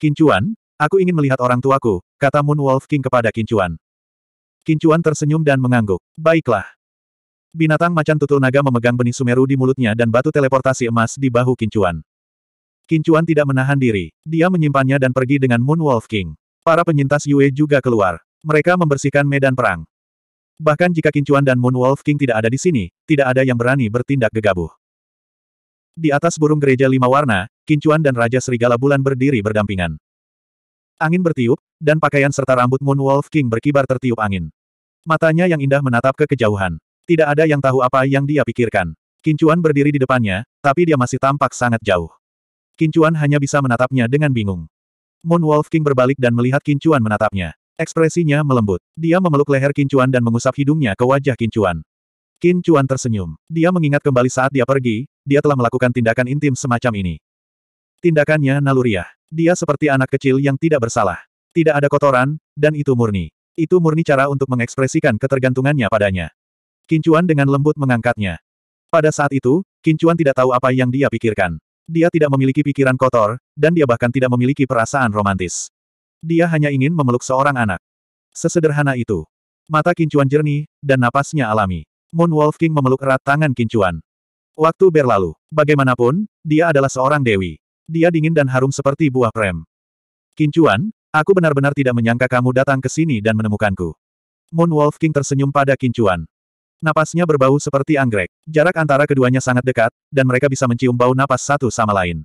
Kincuan, aku ingin melihat orang tuaku, kata Moon Wolf King kepada Kincuan. Kincuan tersenyum dan mengangguk. Baiklah. Binatang macan tutul naga memegang benih sumeru di mulutnya dan batu teleportasi emas di bahu Kincuan. Kincuan tidak menahan diri. Dia menyimpannya dan pergi dengan Moon Wolf King. Para penyintas Yue juga keluar. Mereka membersihkan medan perang. Bahkan jika Kincuan dan Moon Wolf King tidak ada di sini, tidak ada yang berani bertindak gegabah. Di atas burung gereja lima warna, Kincuan dan Raja Serigala Bulan berdiri berdampingan. Angin bertiup, dan pakaian serta rambut Moon Wolf King berkibar tertiup angin. Matanya yang indah menatap ke kejauhan. Tidak ada yang tahu apa yang dia pikirkan. Kincuan berdiri di depannya, tapi dia masih tampak sangat jauh. Kincuan hanya bisa menatapnya dengan bingung. Moon Wolf King berbalik dan melihat Kincuan menatapnya. Ekspresinya melembut. Dia memeluk leher Kincuan dan mengusap hidungnya ke wajah Kincuan. Kincuan tersenyum. Dia mengingat kembali saat dia pergi, dia telah melakukan tindakan intim semacam ini. Tindakannya naluriah. Dia seperti anak kecil yang tidak bersalah. Tidak ada kotoran, dan itu murni. Itu murni cara untuk mengekspresikan ketergantungannya padanya. Kincuan dengan lembut mengangkatnya. Pada saat itu, Kincuan tidak tahu apa yang dia pikirkan. Dia tidak memiliki pikiran kotor, dan dia bahkan tidak memiliki perasaan romantis. Dia hanya ingin memeluk seorang anak. Sesederhana itu. Mata Kincuan jernih, dan napasnya alami. Moon Wolf King memeluk erat tangan Kincuan. Waktu berlalu. Bagaimanapun, dia adalah seorang dewi. Dia dingin dan harum seperti buah prem. Kincuan, aku benar-benar tidak menyangka kamu datang ke sini dan menemukanku. Moon Wolf King tersenyum pada Kincuan. Napasnya berbau seperti anggrek. Jarak antara keduanya sangat dekat, dan mereka bisa mencium bau napas satu sama lain.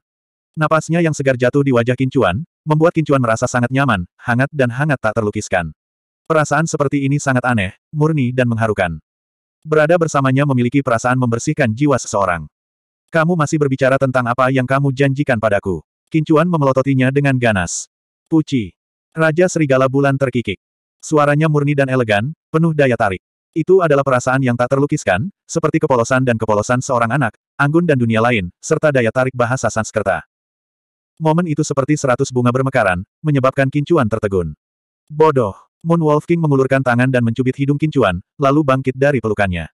Napasnya yang segar jatuh di wajah Kincuan, membuat Kincuan merasa sangat nyaman, hangat dan hangat tak terlukiskan. Perasaan seperti ini sangat aneh, murni dan mengharukan. Berada bersamanya memiliki perasaan membersihkan jiwa seseorang. Kamu masih berbicara tentang apa yang kamu janjikan padaku. Kincuan memelototinya dengan ganas. Puci. Raja Serigala Bulan terkikik. Suaranya murni dan elegan, penuh daya tarik. Itu adalah perasaan yang tak terlukiskan, seperti kepolosan dan kepolosan seorang anak, anggun dan dunia lain, serta daya tarik bahasa Sanskerta. Momen itu seperti seratus bunga bermekaran, menyebabkan Kincuan tertegun. Bodoh! Moon Wolf King mengulurkan tangan dan mencubit hidung Kincuan, lalu bangkit dari pelukannya.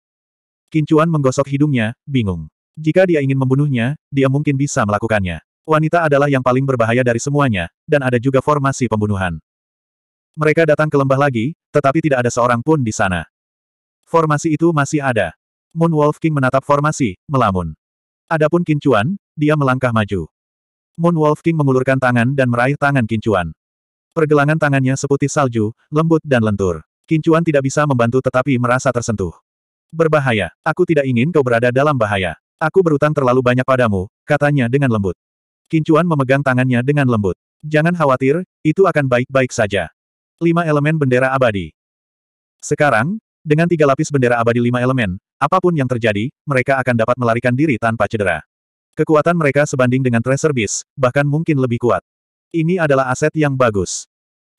Kincuan menggosok hidungnya, bingung. Jika dia ingin membunuhnya, dia mungkin bisa melakukannya. Wanita adalah yang paling berbahaya dari semuanya, dan ada juga formasi pembunuhan. Mereka datang ke lembah lagi, tetapi tidak ada seorang pun di sana. Formasi itu masih ada. Moon Wolf King menatap formasi, melamun. Adapun Kincuan, dia melangkah maju. Moon Wolf King mengulurkan tangan dan meraih tangan Kincuan. Pergelangan tangannya seputih salju, lembut dan lentur. Kincuan tidak bisa membantu tetapi merasa tersentuh. Berbahaya, aku tidak ingin kau berada dalam bahaya. Aku berutang terlalu banyak padamu, katanya dengan lembut. Kincuan memegang tangannya dengan lembut. Jangan khawatir, itu akan baik-baik saja. Lima elemen bendera abadi. Sekarang, dengan tiga lapis bendera abadi lima elemen, apapun yang terjadi, mereka akan dapat melarikan diri tanpa cedera. Kekuatan mereka sebanding dengan Tracer Beast, bahkan mungkin lebih kuat. Ini adalah aset yang bagus.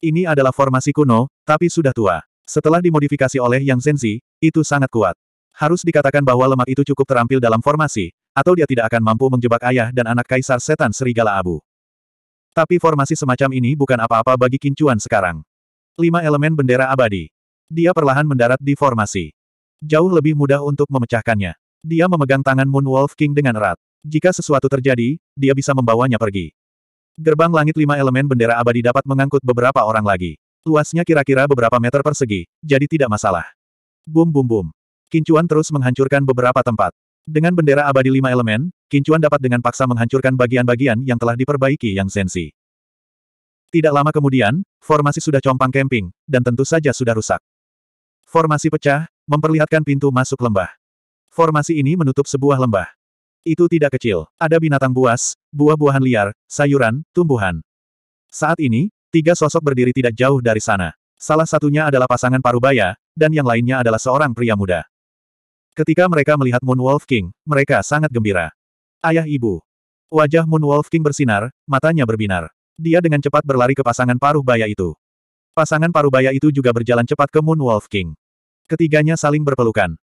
Ini adalah formasi kuno, tapi sudah tua. Setelah dimodifikasi oleh Yang Zenzi, itu sangat kuat. Harus dikatakan bahwa lemak itu cukup terampil dalam formasi, atau dia tidak akan mampu menjebak ayah dan anak kaisar setan serigala abu. Tapi formasi semacam ini bukan apa-apa bagi kincuan sekarang. Lima elemen bendera abadi. Dia perlahan mendarat di formasi. Jauh lebih mudah untuk memecahkannya. Dia memegang tangan Moon Wolf King dengan erat. Jika sesuatu terjadi, dia bisa membawanya pergi. Gerbang langit lima elemen bendera abadi dapat mengangkut beberapa orang lagi. Luasnya kira-kira beberapa meter persegi, jadi tidak masalah. Bum bum bum. Kincuan terus menghancurkan beberapa tempat. Dengan bendera abadi lima elemen, Kincuan dapat dengan paksa menghancurkan bagian-bagian yang telah diperbaiki yang sensi. Tidak lama kemudian, formasi sudah compang kemping, dan tentu saja sudah rusak. Formasi pecah, memperlihatkan pintu masuk lembah. Formasi ini menutup sebuah lembah. Itu tidak kecil. Ada binatang buas, buah-buahan liar, sayuran, tumbuhan. Saat ini, tiga sosok berdiri tidak jauh dari sana. Salah satunya adalah pasangan parubaya, dan yang lainnya adalah seorang pria muda. Ketika mereka melihat Moon Wolf King, mereka sangat gembira. Ayah ibu. Wajah Moon Wolf King bersinar, matanya berbinar. Dia dengan cepat berlari ke pasangan paruh baya itu. Pasangan paruh baya itu juga berjalan cepat ke Moon Wolf King. Ketiganya saling berpelukan.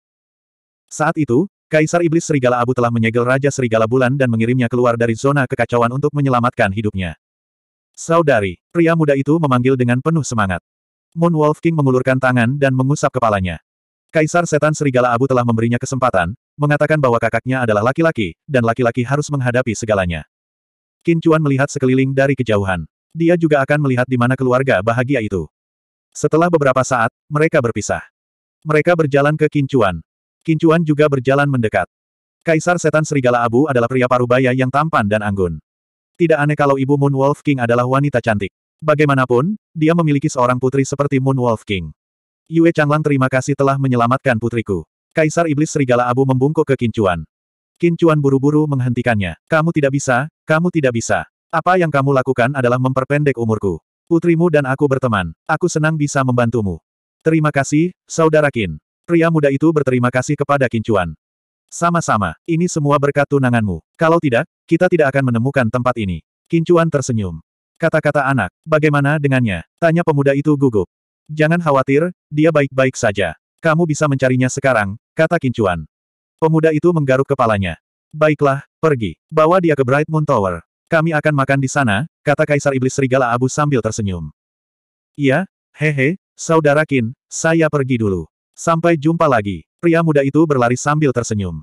Saat itu, Kaisar Iblis Serigala Abu telah menyegel Raja Serigala Bulan dan mengirimnya keluar dari zona kekacauan untuk menyelamatkan hidupnya. Saudari, pria muda itu memanggil dengan penuh semangat. Moon Wolf King mengulurkan tangan dan mengusap kepalanya. Kaisar Setan Serigala Abu telah memberinya kesempatan, mengatakan bahwa kakaknya adalah laki-laki, dan laki-laki harus menghadapi segalanya. Kincuan melihat sekeliling dari kejauhan. Dia juga akan melihat di mana keluarga bahagia itu. Setelah beberapa saat, mereka berpisah. Mereka berjalan ke Kincuan. Kincuan juga berjalan mendekat. Kaisar Setan Serigala Abu adalah pria parubaya yang tampan dan anggun. Tidak aneh kalau ibu Moon Wolf King adalah wanita cantik. Bagaimanapun, dia memiliki seorang putri seperti Moon Wolf King. Yue Changlang terima kasih telah menyelamatkan putriku. Kaisar Iblis Serigala Abu membungkuk ke Kincuan. Kincuan buru-buru menghentikannya. Kamu tidak bisa, kamu tidak bisa. Apa yang kamu lakukan adalah memperpendek umurku. Putrimu dan aku berteman. Aku senang bisa membantumu. Terima kasih, Saudara Kin. Pria muda itu berterima kasih kepada Kincuan. Sama-sama, ini semua berkat tunanganmu. Kalau tidak, kita tidak akan menemukan tempat ini. Kincuan tersenyum. Kata-kata anak, bagaimana dengannya? Tanya pemuda itu gugup. Jangan khawatir, dia baik-baik saja. Kamu bisa mencarinya sekarang, kata Kincuan. Pemuda itu menggaruk kepalanya. Baiklah, pergi. Bawa dia ke Bright Moon Tower. Kami akan makan di sana, kata Kaisar Iblis Serigala Abu sambil tersenyum. Iya, hehe, Saudara Kin, saya pergi dulu. Sampai jumpa lagi. Pria muda itu berlari sambil tersenyum.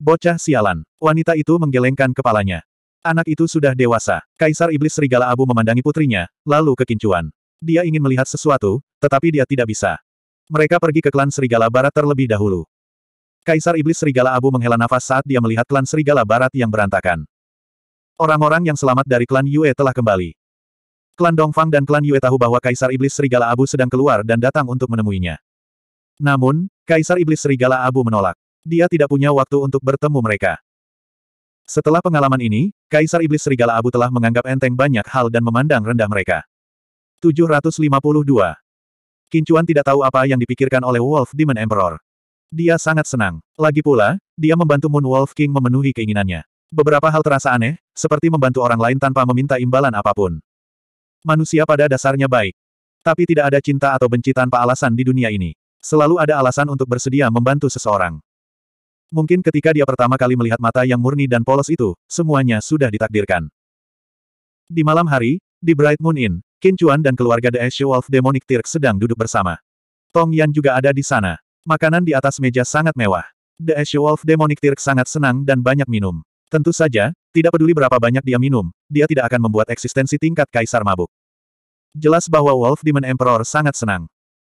Bocah sialan. Wanita itu menggelengkan kepalanya. Anak itu sudah dewasa. Kaisar Iblis Serigala Abu memandangi putrinya, lalu kekincuan. Dia ingin melihat sesuatu, tetapi dia tidak bisa. Mereka pergi ke klan Serigala Barat terlebih dahulu. Kaisar Iblis Serigala Abu menghela nafas saat dia melihat klan Serigala Barat yang berantakan. Orang-orang yang selamat dari klan Yue telah kembali. Klan Dongfang dan klan Yue tahu bahwa Kaisar Iblis Serigala Abu sedang keluar dan datang untuk menemuinya. Namun, Kaisar Iblis Serigala Abu menolak. Dia tidak punya waktu untuk bertemu mereka. Setelah pengalaman ini, Kaisar Iblis Serigala Abu telah menganggap enteng banyak hal dan memandang rendah mereka. 752. Kincuan tidak tahu apa yang dipikirkan oleh Wolf Demon Emperor. Dia sangat senang. Lagi pula, dia membantu Moon Wolf King memenuhi keinginannya. Beberapa hal terasa aneh, seperti membantu orang lain tanpa meminta imbalan apapun. Manusia pada dasarnya baik. Tapi tidak ada cinta atau benci tanpa alasan di dunia ini. Selalu ada alasan untuk bersedia membantu seseorang. Mungkin ketika dia pertama kali melihat mata yang murni dan polos itu, semuanya sudah ditakdirkan. Di malam hari, di Bright Moon Inn, Qin Chuan dan keluarga The Ashe Wolf Demonic Tirk sedang duduk bersama. Tong Yan juga ada di sana. Makanan di atas meja sangat mewah. The Ashe Wolf Demonic Tirk sangat senang dan banyak minum. Tentu saja, tidak peduli berapa banyak dia minum, dia tidak akan membuat eksistensi tingkat kaisar mabuk. Jelas bahwa Wolf Demon Emperor sangat senang.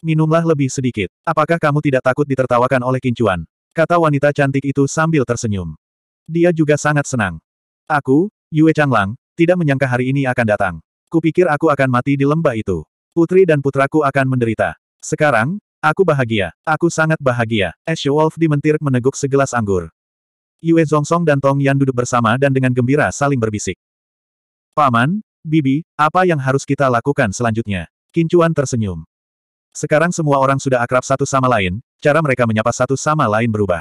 Minumlah lebih sedikit. Apakah kamu tidak takut ditertawakan oleh Qin kincuan? Kata wanita cantik itu sambil tersenyum. Dia juga sangat senang. Aku, Yue Changlang, tidak menyangka hari ini akan datang. Kupikir aku akan mati di lembah itu. Putri dan putraku akan menderita. Sekarang, aku bahagia. Aku sangat bahagia. Ash Wolf dimentir meneguk segelas anggur. Yue Zongsong dan Tong Yan duduk bersama dan dengan gembira saling berbisik. Paman, Bibi, apa yang harus kita lakukan selanjutnya? Kincuan tersenyum. Sekarang semua orang sudah akrab satu sama lain, cara mereka menyapa satu sama lain berubah.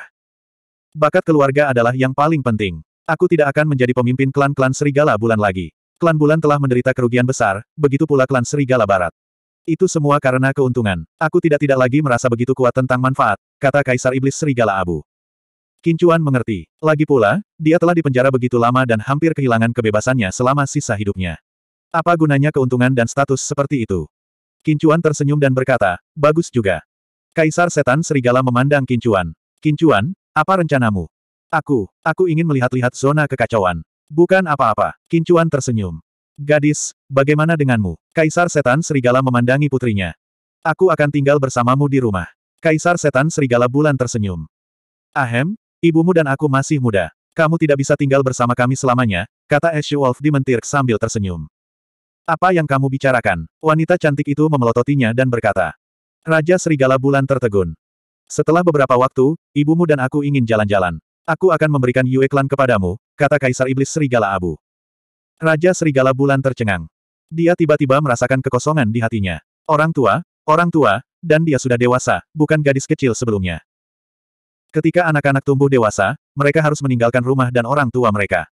Bakat keluarga adalah yang paling penting. Aku tidak akan menjadi pemimpin klan-klan serigala bulan lagi. Klan Bulan telah menderita kerugian besar, begitu pula klan Serigala Barat. Itu semua karena keuntungan. Aku tidak-tidak lagi merasa begitu kuat tentang manfaat, kata Kaisar Iblis Serigala Abu. Kincuan mengerti. Lagi pula, dia telah dipenjara begitu lama dan hampir kehilangan kebebasannya selama sisa hidupnya. Apa gunanya keuntungan dan status seperti itu? Kincuan tersenyum dan berkata, bagus juga. Kaisar Setan Serigala memandang Kincuan. Kincuan, apa rencanamu? Aku, aku ingin melihat-lihat zona kekacauan. Bukan apa-apa, Kincuan tersenyum. Gadis, bagaimana denganmu? Kaisar Setan Serigala memandangi putrinya. Aku akan tinggal bersamamu di rumah. Kaisar Setan Serigala Bulan tersenyum. Ahem, ibumu dan aku masih muda. Kamu tidak bisa tinggal bersama kami selamanya, kata Ashu Wolf di mentir sambil tersenyum. Apa yang kamu bicarakan? Wanita cantik itu memelototinya dan berkata. Raja Serigala Bulan tertegun. Setelah beberapa waktu, ibumu dan aku ingin jalan-jalan. Aku akan memberikan Yue Klan kepadamu, kata Kaisar Iblis Serigala Abu. Raja Serigala Bulan tercengang. Dia tiba-tiba merasakan kekosongan di hatinya. Orang tua, orang tua, dan dia sudah dewasa, bukan gadis kecil sebelumnya. Ketika anak-anak tumbuh dewasa, mereka harus meninggalkan rumah dan orang tua mereka.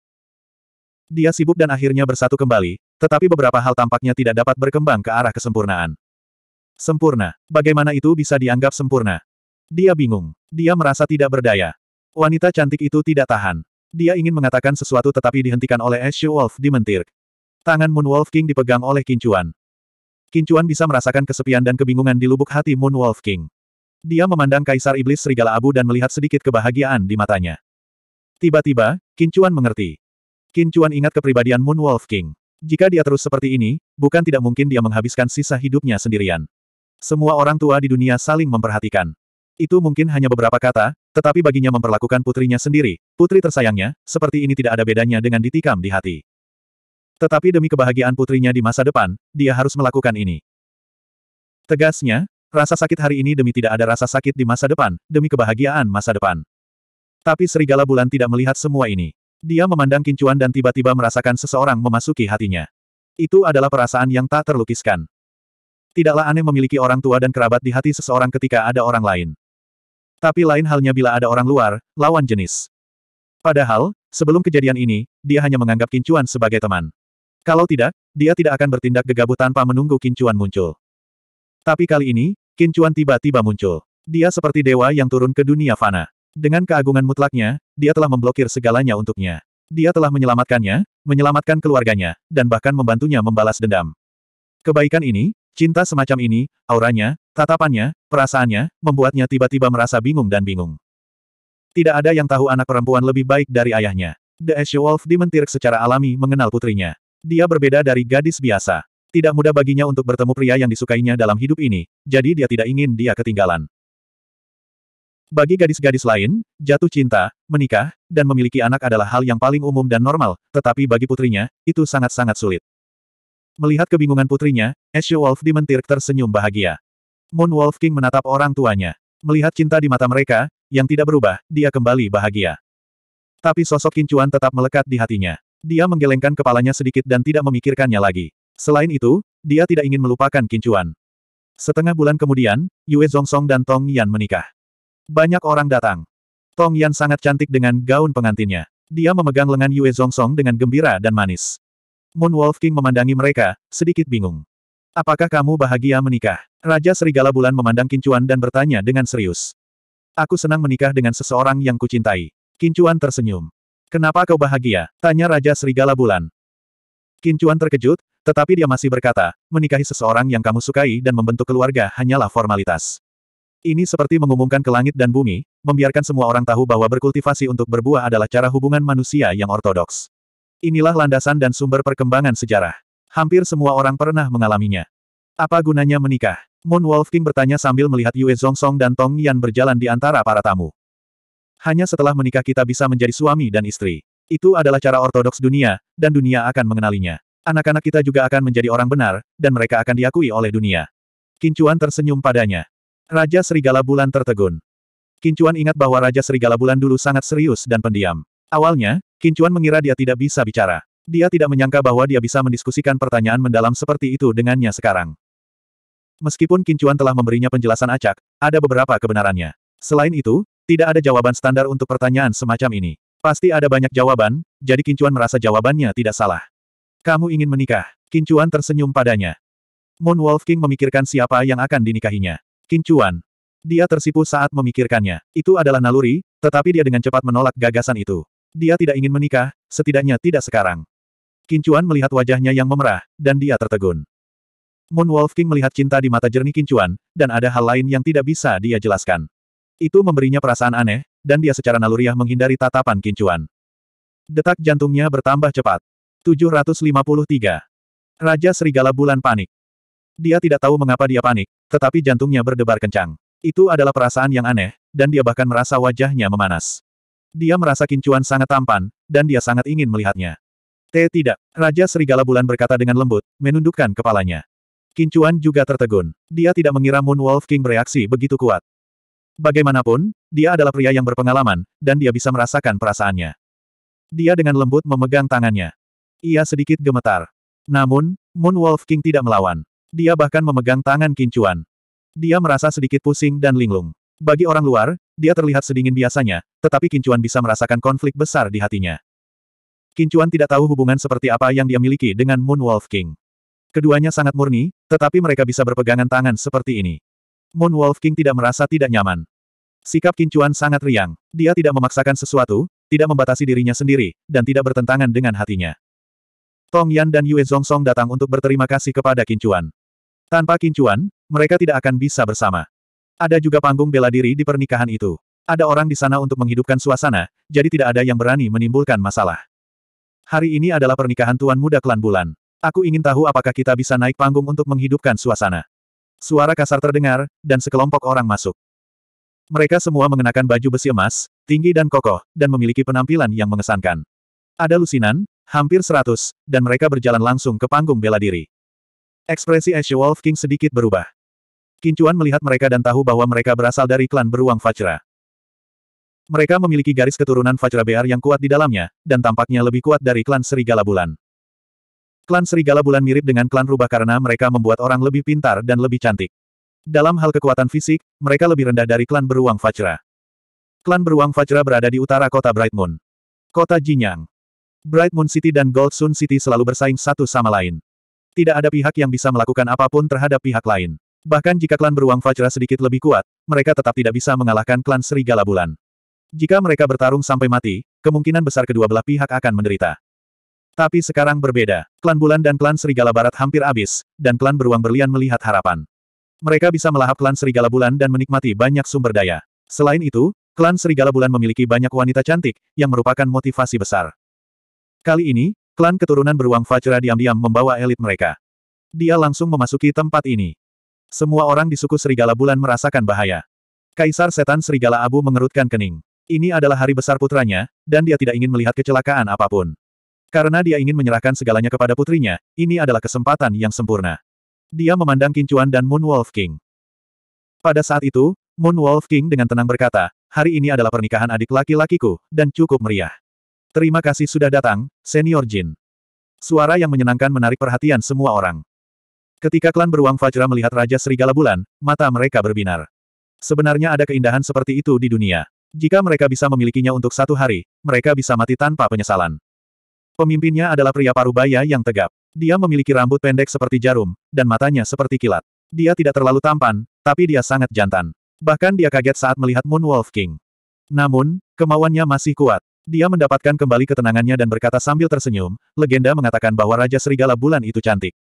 Dia sibuk dan akhirnya bersatu kembali, tetapi beberapa hal tampaknya tidak dapat berkembang ke arah kesempurnaan. Sempurna. Bagaimana itu bisa dianggap sempurna? Dia bingung. Dia merasa tidak berdaya. Wanita cantik itu tidak tahan. Dia ingin mengatakan sesuatu tetapi dihentikan oleh Ashu Wolf di mentir. Tangan Moon Wolf King dipegang oleh Kincuan. Kincuan bisa merasakan kesepian dan kebingungan di lubuk hati Moon Wolf King. Dia memandang Kaisar Iblis Serigala Abu dan melihat sedikit kebahagiaan di matanya. Tiba-tiba, Kincuan mengerti. Kincuan ingat kepribadian Moon Wolf King. Jika dia terus seperti ini, bukan tidak mungkin dia menghabiskan sisa hidupnya sendirian. Semua orang tua di dunia saling memperhatikan. Itu mungkin hanya beberapa kata, tetapi baginya memperlakukan putrinya sendiri, putri tersayangnya, seperti ini tidak ada bedanya dengan ditikam di hati. Tetapi demi kebahagiaan putrinya di masa depan, dia harus melakukan ini. Tegasnya, rasa sakit hari ini demi tidak ada rasa sakit di masa depan, demi kebahagiaan masa depan. Tapi Serigala Bulan tidak melihat semua ini. Dia memandang kincuan dan tiba-tiba merasakan seseorang memasuki hatinya. Itu adalah perasaan yang tak terlukiskan. Tidaklah aneh memiliki orang tua dan kerabat di hati seseorang ketika ada orang lain. Tapi lain halnya bila ada orang luar, lawan jenis. Padahal, sebelum kejadian ini, dia hanya menganggap Kincuan sebagai teman. Kalau tidak, dia tidak akan bertindak gegabah tanpa menunggu Kincuan muncul. Tapi kali ini, Kincuan tiba-tiba muncul. Dia seperti dewa yang turun ke dunia fana. Dengan keagungan mutlaknya, dia telah memblokir segalanya untuknya. Dia telah menyelamatkannya, menyelamatkan keluarganya, dan bahkan membantunya membalas dendam. Kebaikan ini, Cinta semacam ini, auranya, tatapannya, perasaannya, membuatnya tiba-tiba merasa bingung dan bingung. Tidak ada yang tahu anak perempuan lebih baik dari ayahnya. The Ash Wolf dimentir secara alami mengenal putrinya. Dia berbeda dari gadis biasa. Tidak mudah baginya untuk bertemu pria yang disukainya dalam hidup ini, jadi dia tidak ingin dia ketinggalan. Bagi gadis-gadis lain, jatuh cinta, menikah, dan memiliki anak adalah hal yang paling umum dan normal, tetapi bagi putrinya, itu sangat-sangat sulit. Melihat kebingungan putrinya, Ashe Wolf dimentir tersenyum bahagia. Moon Wolf King menatap orang tuanya. Melihat cinta di mata mereka, yang tidak berubah, dia kembali bahagia. Tapi sosok kincuan tetap melekat di hatinya. Dia menggelengkan kepalanya sedikit dan tidak memikirkannya lagi. Selain itu, dia tidak ingin melupakan kincuan. Setengah bulan kemudian, Yue Zongsong dan Tong Yan menikah. Banyak orang datang. Tong Yan sangat cantik dengan gaun pengantinnya. Dia memegang lengan Yue Zongsong dengan gembira dan manis. Moon Wolf King memandangi mereka, sedikit bingung. Apakah kamu bahagia menikah? Raja Serigala Bulan memandang Kincuan dan bertanya dengan serius. Aku senang menikah dengan seseorang yang kucintai. Kincuan tersenyum. Kenapa kau bahagia? Tanya Raja Serigala Bulan. Kincuan terkejut, tetapi dia masih berkata, menikahi seseorang yang kamu sukai dan membentuk keluarga hanyalah formalitas. Ini seperti mengumumkan ke langit dan bumi, membiarkan semua orang tahu bahwa berkultivasi untuk berbuah adalah cara hubungan manusia yang ortodoks. Inilah landasan dan sumber perkembangan sejarah. Hampir semua orang pernah mengalaminya. Apa gunanya menikah? Moon Wolf King bertanya sambil melihat Yue Zhongsong dan Tong Yan berjalan di antara para tamu. Hanya setelah menikah kita bisa menjadi suami dan istri. Itu adalah cara ortodoks dunia, dan dunia akan mengenalinya. Anak-anak kita juga akan menjadi orang benar, dan mereka akan diakui oleh dunia. Kincuan tersenyum padanya. Raja Serigala Bulan tertegun. Kincuan ingat bahwa Raja Serigala Bulan dulu sangat serius dan pendiam. Awalnya, Kincuan mengira dia tidak bisa bicara. Dia tidak menyangka bahwa dia bisa mendiskusikan pertanyaan mendalam seperti itu dengannya sekarang. Meskipun Kincuan telah memberinya penjelasan acak, ada beberapa kebenarannya. Selain itu, tidak ada jawaban standar untuk pertanyaan semacam ini. Pasti ada banyak jawaban, jadi Kincuan merasa jawabannya tidak salah. Kamu ingin menikah? Kincuan tersenyum padanya. Moon Wolf King memikirkan siapa yang akan dinikahinya. Kincuan. Dia tersipu saat memikirkannya. Itu adalah naluri, tetapi dia dengan cepat menolak gagasan itu. Dia tidak ingin menikah, setidaknya tidak sekarang. Kincuan melihat wajahnya yang memerah, dan dia tertegun. Moon Wolf King melihat cinta di mata jernih Kincuan, dan ada hal lain yang tidak bisa dia jelaskan. Itu memberinya perasaan aneh, dan dia secara naluriah menghindari tatapan Kincuan. Detak jantungnya bertambah cepat. 753. Raja Serigala Bulan panik. Dia tidak tahu mengapa dia panik, tetapi jantungnya berdebar kencang. Itu adalah perasaan yang aneh, dan dia bahkan merasa wajahnya memanas. Dia merasa kincuan sangat tampan, dan dia sangat ingin melihatnya. T tidak. Raja Serigala Bulan berkata dengan lembut, menundukkan kepalanya. Kincuan juga tertegun. Dia tidak mengira Moon Wolf King bereaksi begitu kuat. Bagaimanapun, dia adalah pria yang berpengalaman, dan dia bisa merasakan perasaannya. Dia dengan lembut memegang tangannya. Ia sedikit gemetar. Namun, Moon Wolf King tidak melawan. Dia bahkan memegang tangan Kincuan. Dia merasa sedikit pusing dan linglung. Bagi orang luar, dia terlihat sedingin biasanya, tetapi Kincuan bisa merasakan konflik besar di hatinya. Kincuan tidak tahu hubungan seperti apa yang dia miliki dengan Moon Wolf King. Keduanya sangat murni, tetapi mereka bisa berpegangan tangan seperti ini. Moon Wolf King tidak merasa tidak nyaman. Sikap Kincuan sangat riang. Dia tidak memaksakan sesuatu, tidak membatasi dirinya sendiri, dan tidak bertentangan dengan hatinya. Tong Yan dan Yue Zhongsong datang untuk berterima kasih kepada Kincuan. Tanpa Kincuan, mereka tidak akan bisa bersama. Ada juga panggung bela diri di pernikahan itu. Ada orang di sana untuk menghidupkan suasana, jadi tidak ada yang berani menimbulkan masalah. Hari ini adalah pernikahan tuan muda klan bulan. Aku ingin tahu apakah kita bisa naik panggung untuk menghidupkan suasana. Suara kasar terdengar, dan sekelompok orang masuk. Mereka semua mengenakan baju besi emas, tinggi dan kokoh, dan memiliki penampilan yang mengesankan. Ada lusinan, hampir seratus, dan mereka berjalan langsung ke panggung bela diri. Ekspresi Ash Wolf King sedikit berubah. Kincuan melihat mereka dan tahu bahwa mereka berasal dari klan beruang Fajra. Mereka memiliki garis keturunan Fajra Bear yang kuat di dalamnya, dan tampaknya lebih kuat dari klan Serigala Bulan. Klan Serigala Bulan mirip dengan klan Rubah karena mereka membuat orang lebih pintar dan lebih cantik. Dalam hal kekuatan fisik, mereka lebih rendah dari klan beruang Fajra. Klan beruang Fajra berada di utara kota Bright Moon. Kota Jinyang. Bright Moon City dan Gold Sun City selalu bersaing satu sama lain. Tidak ada pihak yang bisa melakukan apapun terhadap pihak lain. Bahkan jika klan beruang Fajra sedikit lebih kuat, mereka tetap tidak bisa mengalahkan klan Serigala Bulan. Jika mereka bertarung sampai mati, kemungkinan besar kedua belah pihak akan menderita. Tapi sekarang berbeda, klan Bulan dan klan Serigala Barat hampir habis, dan klan beruang berlian melihat harapan. Mereka bisa melahap klan Serigala Bulan dan menikmati banyak sumber daya. Selain itu, klan Serigala Bulan memiliki banyak wanita cantik, yang merupakan motivasi besar. Kali ini, klan keturunan beruang Fajra diam-diam membawa elit mereka. Dia langsung memasuki tempat ini. Semua orang di suku Serigala Bulan merasakan bahaya. Kaisar Setan Serigala Abu mengerutkan kening. Ini adalah hari besar putranya, dan dia tidak ingin melihat kecelakaan apapun. Karena dia ingin menyerahkan segalanya kepada putrinya, ini adalah kesempatan yang sempurna. Dia memandang Kincuan dan Moon Wolf King. Pada saat itu, Moon Wolf King dengan tenang berkata, hari ini adalah pernikahan adik laki-lakiku, dan cukup meriah. Terima kasih sudah datang, Senior Jin. Suara yang menyenangkan menarik perhatian semua orang. Ketika klan beruang Fajra melihat Raja Serigala Bulan, mata mereka berbinar. Sebenarnya ada keindahan seperti itu di dunia. Jika mereka bisa memilikinya untuk satu hari, mereka bisa mati tanpa penyesalan. Pemimpinnya adalah pria parubaya yang tegap. Dia memiliki rambut pendek seperti jarum, dan matanya seperti kilat. Dia tidak terlalu tampan, tapi dia sangat jantan. Bahkan dia kaget saat melihat Moon Wolf King. Namun, kemauannya masih kuat. Dia mendapatkan kembali ketenangannya dan berkata sambil tersenyum, legenda mengatakan bahwa Raja Serigala Bulan itu cantik.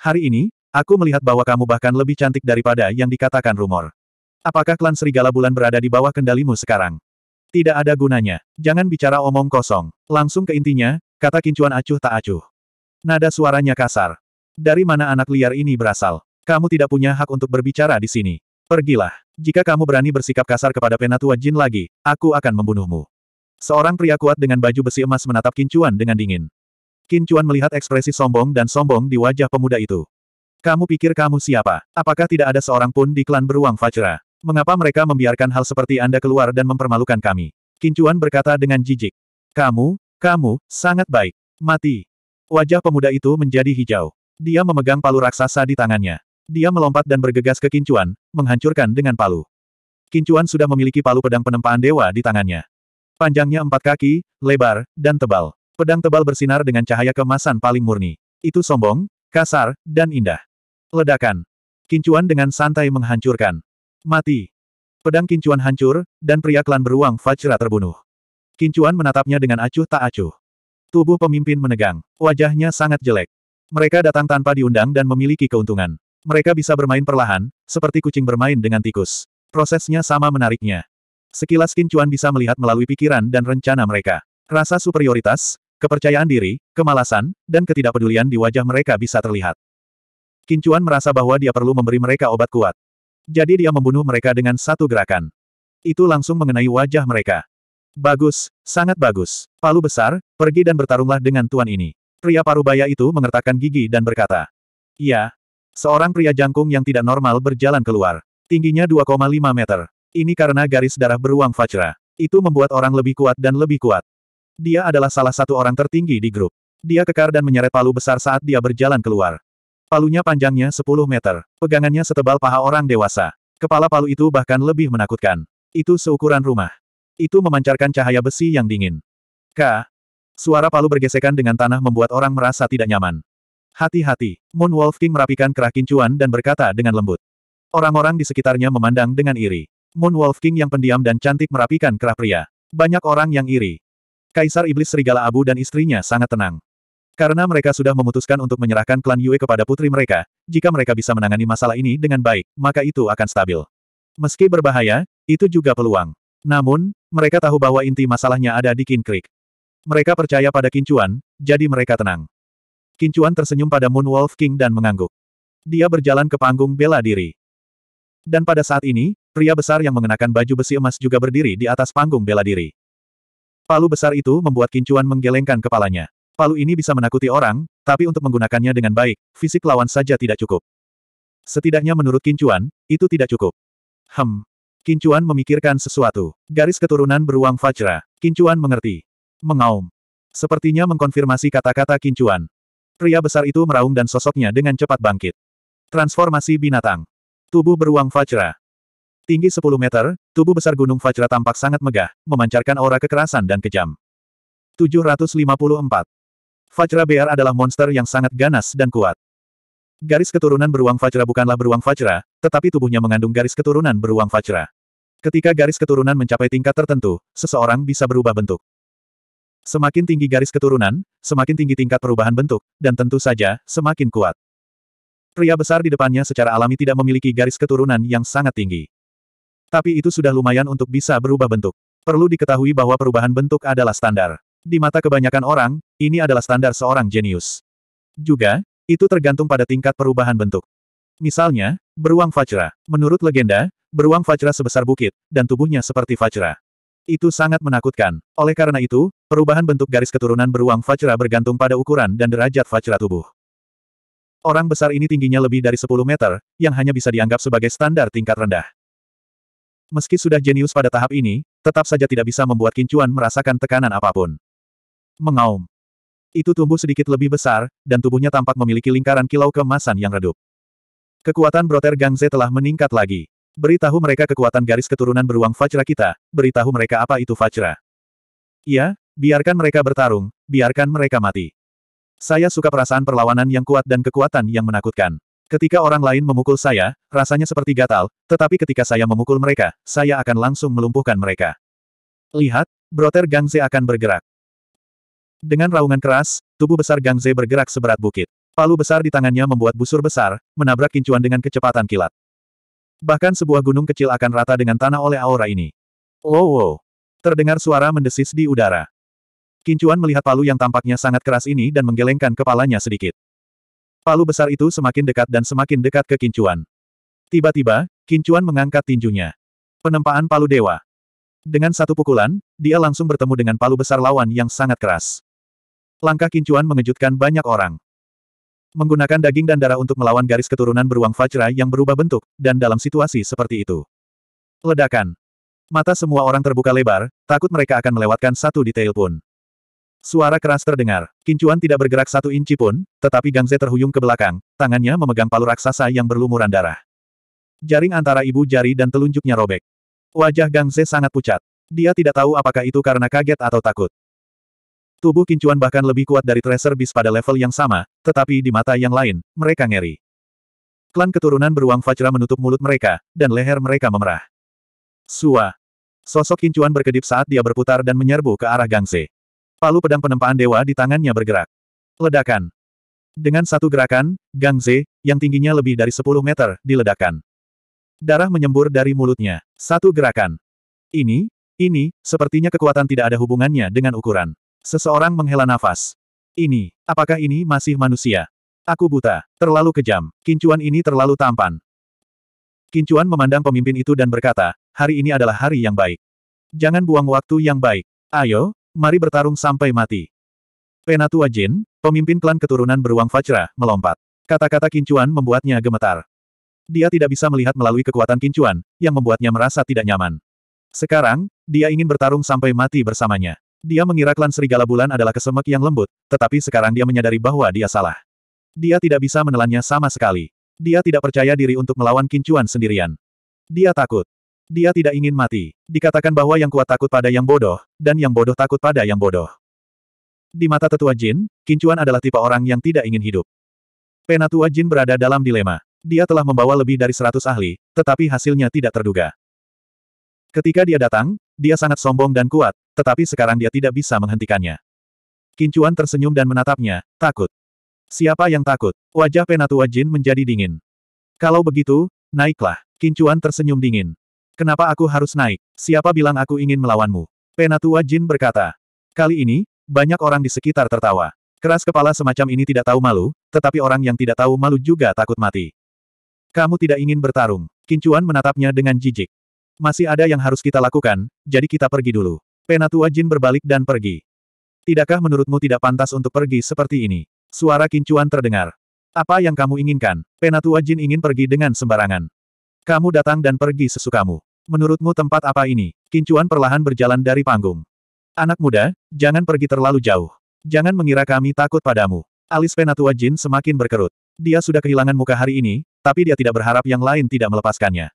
Hari ini, Aku melihat bahwa kamu bahkan lebih cantik daripada yang dikatakan rumor. Apakah klan Serigala Bulan berada di bawah kendalimu sekarang? Tidak ada gunanya. Jangan bicara omong kosong. Langsung ke intinya, kata kincuan acuh tak acuh. Nada suaranya kasar. Dari mana anak liar ini berasal? Kamu tidak punya hak untuk berbicara di sini. Pergilah. Jika kamu berani bersikap kasar kepada penatua jin lagi, aku akan membunuhmu. Seorang pria kuat dengan baju besi emas menatap Kincuan dengan dingin. Kincuan melihat ekspresi sombong dan sombong di wajah pemuda itu. Kamu pikir kamu siapa? Apakah tidak ada seorang pun di klan beruang Fajra? Mengapa mereka membiarkan hal seperti Anda keluar dan mempermalukan kami? Kincuan berkata dengan jijik. Kamu, kamu, sangat baik. Mati. Wajah pemuda itu menjadi hijau. Dia memegang palu raksasa di tangannya. Dia melompat dan bergegas ke Kincuan, menghancurkan dengan palu. Kincuan sudah memiliki palu pedang penempaan dewa di tangannya. Panjangnya empat kaki, lebar, dan tebal. Pedang tebal bersinar dengan cahaya kemasan paling murni. Itu sombong, kasar, dan indah. Ledakan. Kincuan dengan santai menghancurkan. Mati. Pedang kincuan hancur, dan pria klan beruang Fajra terbunuh. Kincuan menatapnya dengan acuh tak acuh. Tubuh pemimpin menegang. Wajahnya sangat jelek. Mereka datang tanpa diundang dan memiliki keuntungan. Mereka bisa bermain perlahan, seperti kucing bermain dengan tikus. Prosesnya sama menariknya. Sekilas Kincuan bisa melihat melalui pikiran dan rencana mereka. Rasa superioritas, kepercayaan diri, kemalasan, dan ketidakpedulian di wajah mereka bisa terlihat. Kincuan merasa bahwa dia perlu memberi mereka obat kuat. Jadi dia membunuh mereka dengan satu gerakan. Itu langsung mengenai wajah mereka. Bagus, sangat bagus. Palu besar, pergi dan bertarunglah dengan tuan ini. Pria parubaya itu mengertakkan gigi dan berkata. "Ya, Seorang pria jangkung yang tidak normal berjalan keluar. Tingginya 2,5 meter. Ini karena garis darah beruang Fajra. Itu membuat orang lebih kuat dan lebih kuat. Dia adalah salah satu orang tertinggi di grup. Dia kekar dan menyeret palu besar saat dia berjalan keluar. Palunya panjangnya 10 meter. Pegangannya setebal paha orang dewasa. Kepala palu itu bahkan lebih menakutkan. Itu seukuran rumah. Itu memancarkan cahaya besi yang dingin. K. Suara palu bergesekan dengan tanah membuat orang merasa tidak nyaman. Hati-hati. Moon Wolf King merapikan kerah kincuan dan berkata dengan lembut. Orang-orang di sekitarnya memandang dengan iri. Moon Wolf King yang pendiam dan cantik merapikan kerah pria. Banyak orang yang iri. Kaisar Iblis Serigala Abu dan istrinya sangat tenang. Karena mereka sudah memutuskan untuk menyerahkan klan Yue kepada putri mereka, jika mereka bisa menangani masalah ini dengan baik, maka itu akan stabil. Meski berbahaya, itu juga peluang. Namun, mereka tahu bahwa inti masalahnya ada di Kin Creek. Mereka percaya pada Kincuan, jadi mereka tenang. Kincuan tersenyum pada Moon Wolf King dan mengangguk. Dia berjalan ke panggung bela diri. Dan pada saat ini, pria besar yang mengenakan baju besi emas juga berdiri di atas panggung bela diri. Palu besar itu membuat Kincuan menggelengkan kepalanya. Palu ini bisa menakuti orang, tapi untuk menggunakannya dengan baik, fisik lawan saja tidak cukup. Setidaknya menurut Kincuan, itu tidak cukup. Hem. Kincuan memikirkan sesuatu. Garis keturunan beruang Fajra. Kincuan mengerti. Mengaum. Sepertinya mengkonfirmasi kata-kata Kincuan. Pria besar itu meraung dan sosoknya dengan cepat bangkit. Transformasi binatang. Tubuh beruang Fajra. Tinggi 10 meter, tubuh besar gunung Fajra tampak sangat megah, memancarkan aura kekerasan dan kejam. 754. Vajra Bear adalah monster yang sangat ganas dan kuat. Garis keturunan beruang Vajra bukanlah beruang Vajra, tetapi tubuhnya mengandung garis keturunan beruang Vajra. Ketika garis keturunan mencapai tingkat tertentu, seseorang bisa berubah bentuk. Semakin tinggi garis keturunan, semakin tinggi tingkat perubahan bentuk, dan tentu saja, semakin kuat. Pria besar di depannya secara alami tidak memiliki garis keturunan yang sangat tinggi. Tapi itu sudah lumayan untuk bisa berubah bentuk. Perlu diketahui bahwa perubahan bentuk adalah standar. Di mata kebanyakan orang, ini adalah standar seorang jenius. Juga, itu tergantung pada tingkat perubahan bentuk. Misalnya, beruang Fajra. Menurut legenda, beruang Fajra sebesar bukit, dan tubuhnya seperti Fajra. Itu sangat menakutkan. Oleh karena itu, perubahan bentuk garis keturunan beruang Fajra bergantung pada ukuran dan derajat Fajra tubuh. Orang besar ini tingginya lebih dari 10 meter, yang hanya bisa dianggap sebagai standar tingkat rendah. Meski sudah jenius pada tahap ini, tetap saja tidak bisa membuat Kincuan merasakan tekanan apapun mengaum. Itu tumbuh sedikit lebih besar, dan tubuhnya tampak memiliki lingkaran kilau kemasan yang redup. Kekuatan Broter Gangze telah meningkat lagi. Beritahu mereka kekuatan garis keturunan beruang Fajra kita, beritahu mereka apa itu Fajra. Iya, biarkan mereka bertarung, biarkan mereka mati. Saya suka perasaan perlawanan yang kuat dan kekuatan yang menakutkan. Ketika orang lain memukul saya, rasanya seperti gatal, tetapi ketika saya memukul mereka, saya akan langsung melumpuhkan mereka. Lihat, Broter Gangze akan bergerak. Dengan raungan keras, tubuh besar Gang Ze bergerak seberat bukit. Palu besar di tangannya membuat busur besar, menabrak kincuan dengan kecepatan kilat. Bahkan sebuah gunung kecil akan rata dengan tanah oleh aura ini. Wow, oh, wow. Terdengar suara mendesis di udara. Kincuan melihat palu yang tampaknya sangat keras ini dan menggelengkan kepalanya sedikit. Palu besar itu semakin dekat dan semakin dekat ke Kincuan. Tiba-tiba, Kincuan mengangkat tinjunya. Penempaan palu dewa. Dengan satu pukulan, dia langsung bertemu dengan palu besar lawan yang sangat keras. Langkah Kincuan mengejutkan banyak orang. Menggunakan daging dan darah untuk melawan garis keturunan beruang Fajra yang berubah bentuk, dan dalam situasi seperti itu. Ledakan. Mata semua orang terbuka lebar, takut mereka akan melewatkan satu detail pun. Suara keras terdengar. Kincuan tidak bergerak satu inci pun, tetapi Gangze terhuyung ke belakang, tangannya memegang palu raksasa yang berlumuran darah. Jaring antara ibu jari dan telunjuknya robek. Wajah Gangze sangat pucat. Dia tidak tahu apakah itu karena kaget atau takut. Tubuh kincuan bahkan lebih kuat dari Tracer Beast pada level yang sama, tetapi di mata yang lain, mereka ngeri. Klan keturunan beruang Fajra menutup mulut mereka, dan leher mereka memerah. Sua. Sosok kincuan berkedip saat dia berputar dan menyerbu ke arah Gangse. Palu pedang penempaan dewa di tangannya bergerak. Ledakan. Dengan satu gerakan, Gangze, yang tingginya lebih dari 10 meter, diledakan. Darah menyembur dari mulutnya. Satu gerakan. Ini, ini, sepertinya kekuatan tidak ada hubungannya dengan ukuran. Seseorang menghela nafas. Ini, apakah ini masih manusia? Aku buta, terlalu kejam, kincuan ini terlalu tampan. Kincuan memandang pemimpin itu dan berkata, hari ini adalah hari yang baik. Jangan buang waktu yang baik. Ayo, mari bertarung sampai mati. Penatua Jin, pemimpin klan keturunan beruang Fajra, melompat. Kata-kata kincuan membuatnya gemetar. Dia tidak bisa melihat melalui kekuatan kincuan, yang membuatnya merasa tidak nyaman. Sekarang, dia ingin bertarung sampai mati bersamanya. Dia mengira klan Serigala Bulan adalah kesemek yang lembut, tetapi sekarang dia menyadari bahwa dia salah. Dia tidak bisa menelannya sama sekali. Dia tidak percaya diri untuk melawan kincuan sendirian. Dia takut. Dia tidak ingin mati. Dikatakan bahwa yang kuat takut pada yang bodoh, dan yang bodoh takut pada yang bodoh. Di mata tetua Jin, kincuan adalah tipe orang yang tidak ingin hidup. Penatua Jin berada dalam dilema. Dia telah membawa lebih dari seratus ahli, tetapi hasilnya tidak terduga. Ketika dia datang, dia sangat sombong dan kuat, tetapi sekarang dia tidak bisa menghentikannya. Kincuan tersenyum dan menatapnya, takut. Siapa yang takut? Wajah Penatua Jin menjadi dingin. Kalau begitu, naiklah. Kincuan tersenyum dingin. Kenapa aku harus naik? Siapa bilang aku ingin melawanmu? Penatua Jin berkata. Kali ini, banyak orang di sekitar tertawa. Keras kepala semacam ini tidak tahu malu, tetapi orang yang tidak tahu malu juga takut mati. Kamu tidak ingin bertarung. Kincuan menatapnya dengan jijik. Masih ada yang harus kita lakukan, jadi kita pergi dulu. Penatua Jin berbalik dan pergi. Tidakkah menurutmu tidak pantas untuk pergi seperti ini? Suara kincuan terdengar. Apa yang kamu inginkan? Penatua Jin ingin pergi dengan sembarangan. Kamu datang dan pergi sesukamu. Menurutmu tempat apa ini? Kincuan perlahan berjalan dari panggung. Anak muda, jangan pergi terlalu jauh. Jangan mengira kami takut padamu. Alis Penatua Jin semakin berkerut. Dia sudah kehilangan muka hari ini, tapi dia tidak berharap yang lain tidak melepaskannya.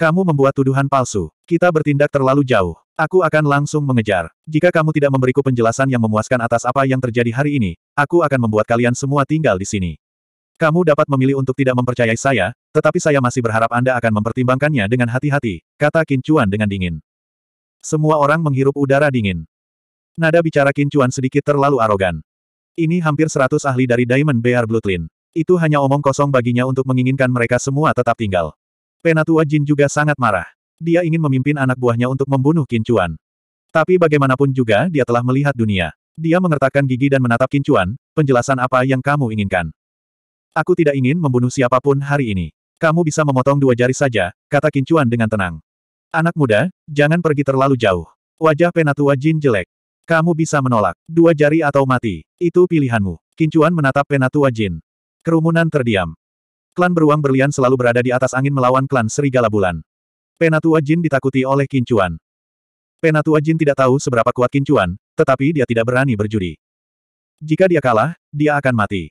Kamu membuat tuduhan palsu. Kita bertindak terlalu jauh. Aku akan langsung mengejar. Jika kamu tidak memberiku penjelasan yang memuaskan atas apa yang terjadi hari ini, aku akan membuat kalian semua tinggal di sini. Kamu dapat memilih untuk tidak mempercayai saya, tetapi saya masih berharap Anda akan mempertimbangkannya dengan hati-hati, kata Kincuan dengan dingin. Semua orang menghirup udara dingin. Nada bicara Kincuan sedikit terlalu arogan. Ini hampir seratus ahli dari Diamond Bear Bloodline. Itu hanya omong kosong baginya untuk menginginkan mereka semua tetap tinggal. Penatua Jin juga sangat marah. Dia ingin memimpin anak buahnya untuk membunuh Kincuan. Tapi bagaimanapun juga dia telah melihat dunia. Dia mengertakkan gigi dan menatap Kincuan, penjelasan apa yang kamu inginkan. Aku tidak ingin membunuh siapapun hari ini. Kamu bisa memotong dua jari saja, kata Kincuan dengan tenang. Anak muda, jangan pergi terlalu jauh. Wajah penatua Jin jelek. Kamu bisa menolak, dua jari atau mati. Itu pilihanmu. Kincuan menatap penatua Jin. Kerumunan terdiam. Klan beruang berlian selalu berada di atas angin melawan klan serigala bulan. Penatua Jin ditakuti oleh Kincuan. Penatua Jin tidak tahu seberapa kuat Kincuan, tetapi dia tidak berani berjudi. Jika dia kalah, dia akan mati.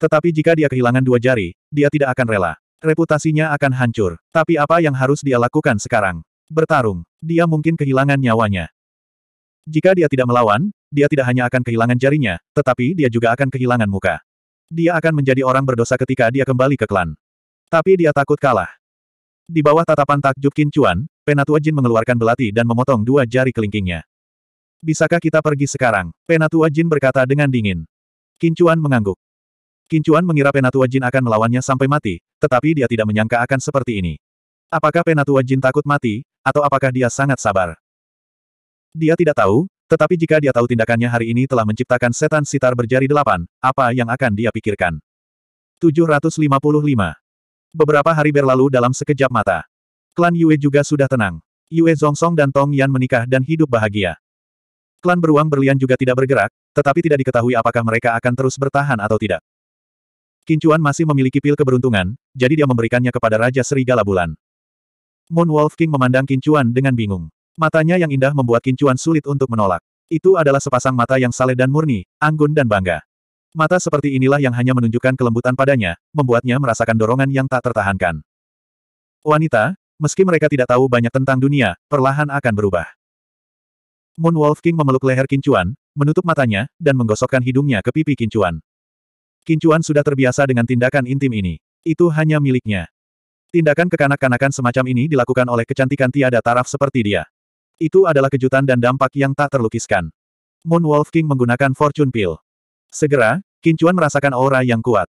Tetapi jika dia kehilangan dua jari, dia tidak akan rela. Reputasinya akan hancur. Tapi apa yang harus dia lakukan sekarang? Bertarung. Dia mungkin kehilangan nyawanya. Jika dia tidak melawan, dia tidak hanya akan kehilangan jarinya, tetapi dia juga akan kehilangan muka. Dia akan menjadi orang berdosa ketika dia kembali ke klan. Tapi dia takut kalah. Di bawah tatapan takjub Kincuan, Penatua Jin mengeluarkan belati dan memotong dua jari kelingkingnya. Bisakah kita pergi sekarang? Penatua Jin berkata dengan dingin. Kincuan mengangguk. Kincuan mengira Penatua Jin akan melawannya sampai mati, tetapi dia tidak menyangka akan seperti ini. Apakah Penatua Jin takut mati, atau apakah dia sangat sabar? Dia tidak tahu, tetapi jika dia tahu tindakannya hari ini telah menciptakan setan sitar berjari delapan, apa yang akan dia pikirkan? 755 Beberapa hari berlalu dalam sekejap mata. Klan Yue juga sudah tenang. Yue Zongsong dan Tong Yan menikah dan hidup bahagia. Klan beruang berlian juga tidak bergerak, tetapi tidak diketahui apakah mereka akan terus bertahan atau tidak. Kincuan masih memiliki pil keberuntungan, jadi dia memberikannya kepada Raja Serigala Bulan. Moon Wolf King memandang Kincuan dengan bingung. Matanya yang indah membuat Kincuan sulit untuk menolak. Itu adalah sepasang mata yang saleh dan murni, anggun dan bangga. Mata seperti inilah yang hanya menunjukkan kelembutan padanya, membuatnya merasakan dorongan yang tak tertahankan. Wanita, meski mereka tidak tahu banyak tentang dunia, perlahan akan berubah. Moon Wolf King memeluk leher Kincuan, menutup matanya, dan menggosokkan hidungnya ke pipi Kincuan. Kincuan sudah terbiasa dengan tindakan intim ini. Itu hanya miliknya. Tindakan kekanak-kanakan semacam ini dilakukan oleh kecantikan tiada taraf seperti dia. Itu adalah kejutan dan dampak yang tak terlukiskan. Moon Wolf King menggunakan Fortune Pill. Segera, Kincuan merasakan aura yang kuat.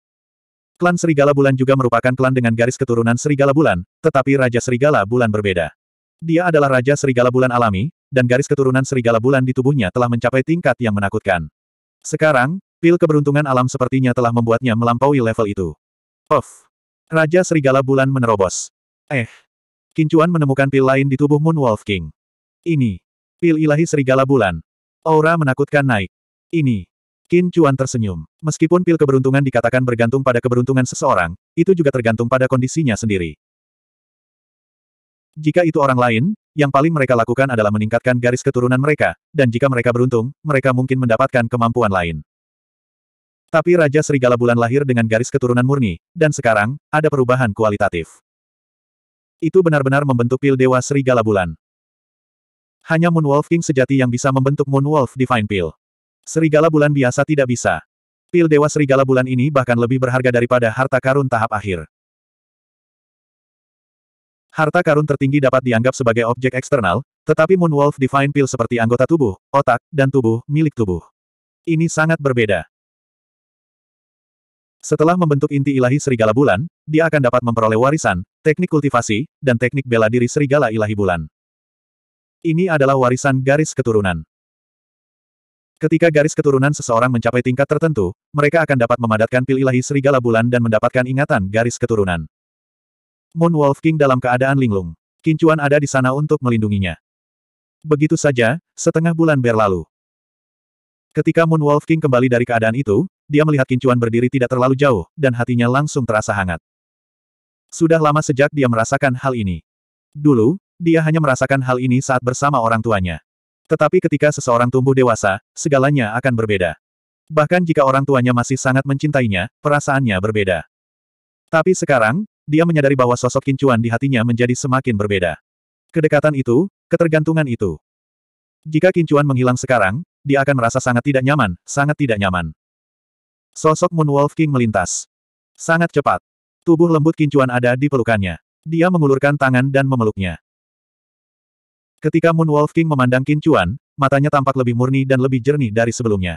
Klan Serigala Bulan juga merupakan klan dengan garis keturunan Serigala Bulan, tetapi Raja Serigala Bulan berbeda. Dia adalah Raja Serigala Bulan alami, dan garis keturunan Serigala Bulan di tubuhnya telah mencapai tingkat yang menakutkan. Sekarang, pil keberuntungan alam sepertinya telah membuatnya melampaui level itu. Of! Raja Serigala Bulan menerobos. Eh! Kincuan menemukan pil lain di tubuh Moon Wolf King. Ini. Pil ilahi Serigala Bulan. Aura menakutkan naik. Ini. Qin Chuan tersenyum. Meskipun pil keberuntungan dikatakan bergantung pada keberuntungan seseorang, itu juga tergantung pada kondisinya sendiri. Jika itu orang lain, yang paling mereka lakukan adalah meningkatkan garis keturunan mereka, dan jika mereka beruntung, mereka mungkin mendapatkan kemampuan lain. Tapi Raja Serigala Bulan lahir dengan garis keturunan murni, dan sekarang, ada perubahan kualitatif. Itu benar-benar membentuk pil Dewa Serigala Bulan. Hanya Moon Wolf King sejati yang bisa membentuk Moon Wolf Divine Pill. Serigala bulan biasa tidak bisa. Pil Dewa Serigala bulan ini bahkan lebih berharga daripada harta karun tahap akhir. Harta karun tertinggi dapat dianggap sebagai objek eksternal, tetapi Moon Wolf Divine Pil seperti anggota tubuh, otak, dan tubuh milik tubuh. Ini sangat berbeda. Setelah membentuk inti ilahi serigala bulan, dia akan dapat memperoleh warisan, teknik kultivasi, dan teknik bela diri serigala ilahi bulan. Ini adalah warisan garis keturunan. Ketika garis keturunan seseorang mencapai tingkat tertentu, mereka akan dapat memadatkan pil ilahi serigala bulan dan mendapatkan ingatan garis keturunan. Moon Wolf King dalam keadaan linglung. Kincuan ada di sana untuk melindunginya. Begitu saja, setengah bulan berlalu. Ketika Moon Wolf King kembali dari keadaan itu, dia melihat Kincuan berdiri tidak terlalu jauh, dan hatinya langsung terasa hangat. Sudah lama sejak dia merasakan hal ini. Dulu, dia hanya merasakan hal ini saat bersama orang tuanya. Tetapi ketika seseorang tumbuh dewasa, segalanya akan berbeda. Bahkan jika orang tuanya masih sangat mencintainya, perasaannya berbeda. Tapi sekarang, dia menyadari bahwa sosok kincuan di hatinya menjadi semakin berbeda. Kedekatan itu, ketergantungan itu. Jika kincuan menghilang sekarang, dia akan merasa sangat tidak nyaman, sangat tidak nyaman. Sosok Moon Wolf King melintas. Sangat cepat. Tubuh lembut kincuan ada di pelukannya. Dia mengulurkan tangan dan memeluknya. Ketika Moon Wolf King memandang Qin Chuan, matanya tampak lebih murni dan lebih jernih dari sebelumnya.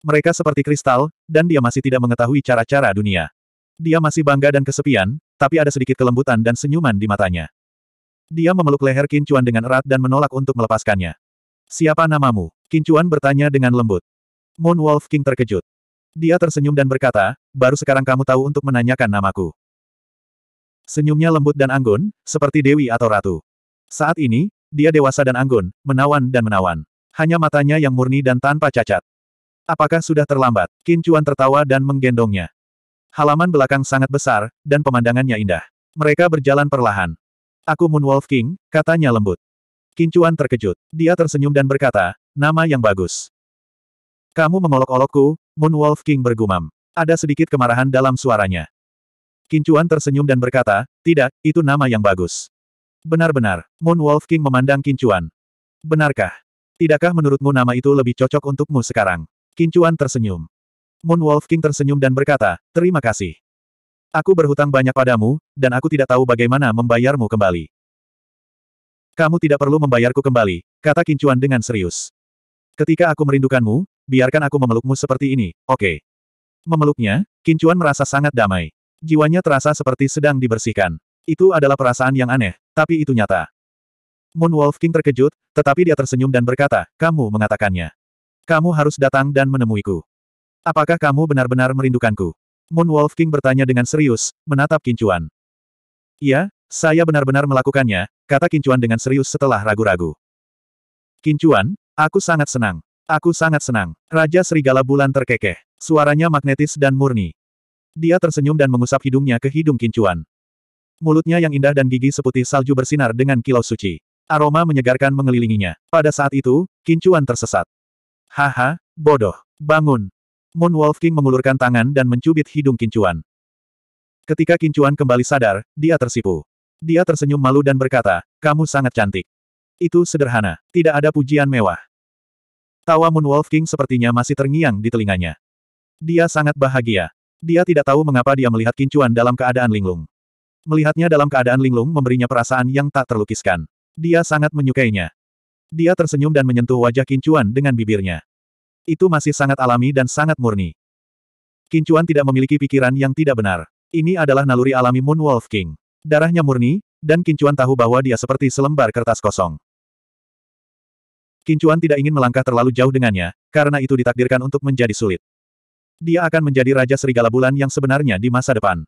Mereka seperti kristal, dan dia masih tidak mengetahui cara-cara dunia. Dia masih bangga dan kesepian, tapi ada sedikit kelembutan dan senyuman di matanya. Dia memeluk leher Qin Chuan dengan erat dan menolak untuk melepaskannya. Siapa namamu? Qin Chuan bertanya dengan lembut. Moon Wolf King terkejut. Dia tersenyum dan berkata, baru sekarang kamu tahu untuk menanyakan namaku. Senyumnya lembut dan anggun, seperti dewi atau ratu. Saat ini, dia dewasa dan anggun, menawan dan menawan. Hanya matanya yang murni dan tanpa cacat. Apakah sudah terlambat? Qin Chuan tertawa dan menggendongnya. Halaman belakang sangat besar, dan pemandangannya indah. Mereka berjalan perlahan. Aku Moon Wolf King, katanya lembut. Qin Chuan terkejut. Dia tersenyum dan berkata, nama yang bagus. Kamu mengolok-olokku, Moon Wolf King bergumam. Ada sedikit kemarahan dalam suaranya. Qin Chuan tersenyum dan berkata, tidak, itu nama yang bagus. Benar-benar, Moon Wolf King memandang Kincuan. Benarkah? Tidakkah menurutmu nama itu lebih cocok untukmu sekarang? Kincuan tersenyum. Moon Wolf King tersenyum dan berkata, terima kasih. Aku berhutang banyak padamu, dan aku tidak tahu bagaimana membayarmu kembali. Kamu tidak perlu membayarku kembali, kata Kincuan dengan serius. Ketika aku merindukanmu, biarkan aku memelukmu seperti ini, oke. Okay. Memeluknya, Kincuan merasa sangat damai. Jiwanya terasa seperti sedang dibersihkan. Itu adalah perasaan yang aneh, tapi itu nyata. Moon Wolf King terkejut, tetapi dia tersenyum dan berkata, kamu mengatakannya. Kamu harus datang dan menemuiku. Apakah kamu benar-benar merindukanku? Moon Wolf King bertanya dengan serius, menatap Kincuan. Iya, saya benar-benar melakukannya, kata Kincuan dengan serius setelah ragu-ragu. Kincuan, aku sangat senang. Aku sangat senang. Raja Serigala Bulan terkekeh. Suaranya magnetis dan murni. Dia tersenyum dan mengusap hidungnya ke hidung Kincuan. Mulutnya yang indah dan gigi seputih salju bersinar dengan kilau suci. Aroma menyegarkan mengelilinginya. Pada saat itu, Kincuan tersesat. Haha, bodoh. Bangun. Moon Wolf King mengulurkan tangan dan mencubit hidung Kincuan. Ketika Kincuan kembali sadar, dia tersipu. Dia tersenyum malu dan berkata, kamu sangat cantik. Itu sederhana, tidak ada pujian mewah. Tawa Moon Wolf King sepertinya masih terngiang di telinganya. Dia sangat bahagia. Dia tidak tahu mengapa dia melihat Kincuan dalam keadaan linglung. Melihatnya dalam keadaan linglung memberinya perasaan yang tak terlukiskan. Dia sangat menyukainya. Dia tersenyum dan menyentuh wajah Kincuan dengan bibirnya. Itu masih sangat alami dan sangat murni. Kincuan tidak memiliki pikiran yang tidak benar. Ini adalah naluri alami Moon Wolf King. Darahnya murni, dan Kincuan tahu bahwa dia seperti selembar kertas kosong. Kincuan tidak ingin melangkah terlalu jauh dengannya, karena itu ditakdirkan untuk menjadi sulit. Dia akan menjadi Raja Serigala Bulan yang sebenarnya di masa depan.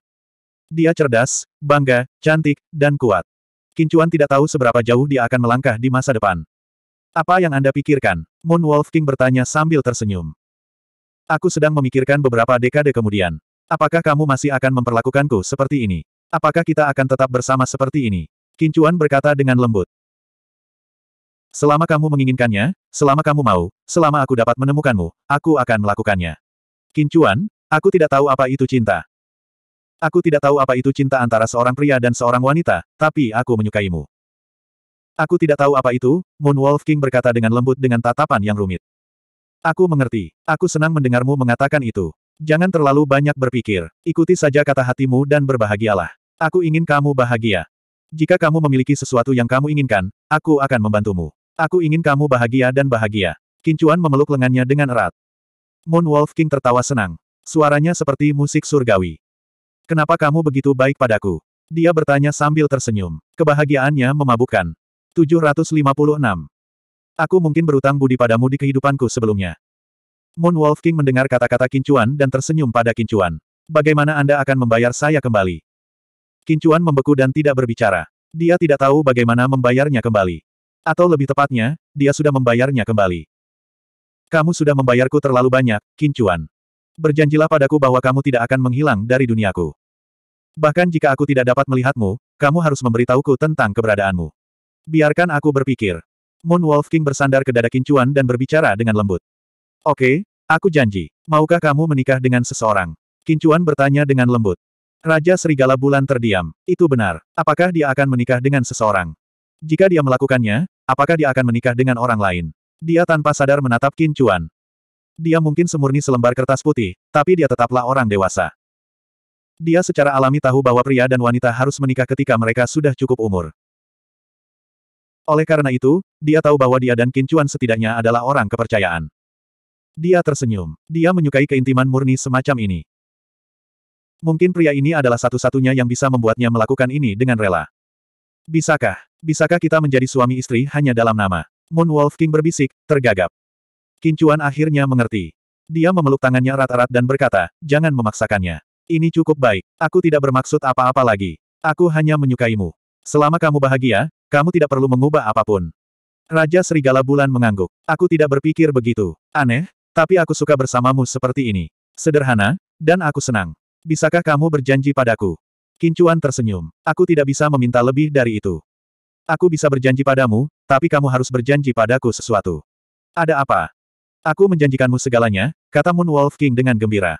Dia cerdas, bangga, cantik, dan kuat. Kincuan tidak tahu seberapa jauh dia akan melangkah di masa depan. Apa yang Anda pikirkan? Moon Wolf King bertanya sambil tersenyum. Aku sedang memikirkan beberapa dekade kemudian. Apakah kamu masih akan memperlakukanku seperti ini? Apakah kita akan tetap bersama seperti ini? Kincuan berkata dengan lembut. Selama kamu menginginkannya, selama kamu mau, selama aku dapat menemukanmu, aku akan melakukannya. Kincuan, aku tidak tahu apa itu cinta. Aku tidak tahu apa itu cinta antara seorang pria dan seorang wanita, tapi aku menyukaimu. Aku tidak tahu apa itu, Moon Wolf King berkata dengan lembut dengan tatapan yang rumit. Aku mengerti. Aku senang mendengarmu mengatakan itu. Jangan terlalu banyak berpikir. Ikuti saja kata hatimu dan berbahagialah. Aku ingin kamu bahagia. Jika kamu memiliki sesuatu yang kamu inginkan, aku akan membantumu. Aku ingin kamu bahagia dan bahagia. Kincuan memeluk lengannya dengan erat. Moon Wolf King tertawa senang. Suaranya seperti musik surgawi. Kenapa kamu begitu baik padaku? Dia bertanya sambil tersenyum. Kebahagiaannya memabukkan. 756. Aku mungkin berutang budi padamu di kehidupanku sebelumnya. Moon Wolf King mendengar kata-kata Kincuan dan tersenyum pada Kincuan. Bagaimana Anda akan membayar saya kembali? Kincuan membeku dan tidak berbicara. Dia tidak tahu bagaimana membayarnya kembali. Atau lebih tepatnya, dia sudah membayarnya kembali. Kamu sudah membayarku terlalu banyak, Kincuan. Berjanjilah padaku bahwa kamu tidak akan menghilang dari duniaku. Bahkan jika aku tidak dapat melihatmu, kamu harus memberitahuku tentang keberadaanmu. Biarkan aku berpikir. Moon Wolf King bersandar ke dada Kincuan dan berbicara dengan lembut. Oke, aku janji. Maukah kamu menikah dengan seseorang? Kincuan bertanya dengan lembut. Raja Serigala Bulan terdiam. Itu benar. Apakah dia akan menikah dengan seseorang? Jika dia melakukannya, apakah dia akan menikah dengan orang lain? Dia tanpa sadar menatap Kincuan. Dia mungkin semurni selembar kertas putih, tapi dia tetaplah orang dewasa. Dia secara alami tahu bahwa pria dan wanita harus menikah ketika mereka sudah cukup umur. Oleh karena itu, dia tahu bahwa dia dan Kincuan setidaknya adalah orang kepercayaan. Dia tersenyum. Dia menyukai keintiman murni semacam ini. Mungkin pria ini adalah satu-satunya yang bisa membuatnya melakukan ini dengan rela. Bisakah, bisakah kita menjadi suami istri hanya dalam nama? Moon Wolf King berbisik, tergagap. Kincuan akhirnya mengerti. Dia memeluk tangannya rata rat dan berkata, jangan memaksakannya. Ini cukup baik, aku tidak bermaksud apa-apa lagi. Aku hanya menyukaimu. Selama kamu bahagia, kamu tidak perlu mengubah apapun. Raja Serigala Bulan mengangguk. Aku tidak berpikir begitu. Aneh, tapi aku suka bersamamu seperti ini. Sederhana, dan aku senang. Bisakah kamu berjanji padaku? Kincuan tersenyum. Aku tidak bisa meminta lebih dari itu. Aku bisa berjanji padamu, tapi kamu harus berjanji padaku sesuatu. Ada apa? Aku menjanjikanmu segalanya, kata Moon Wolf King dengan gembira.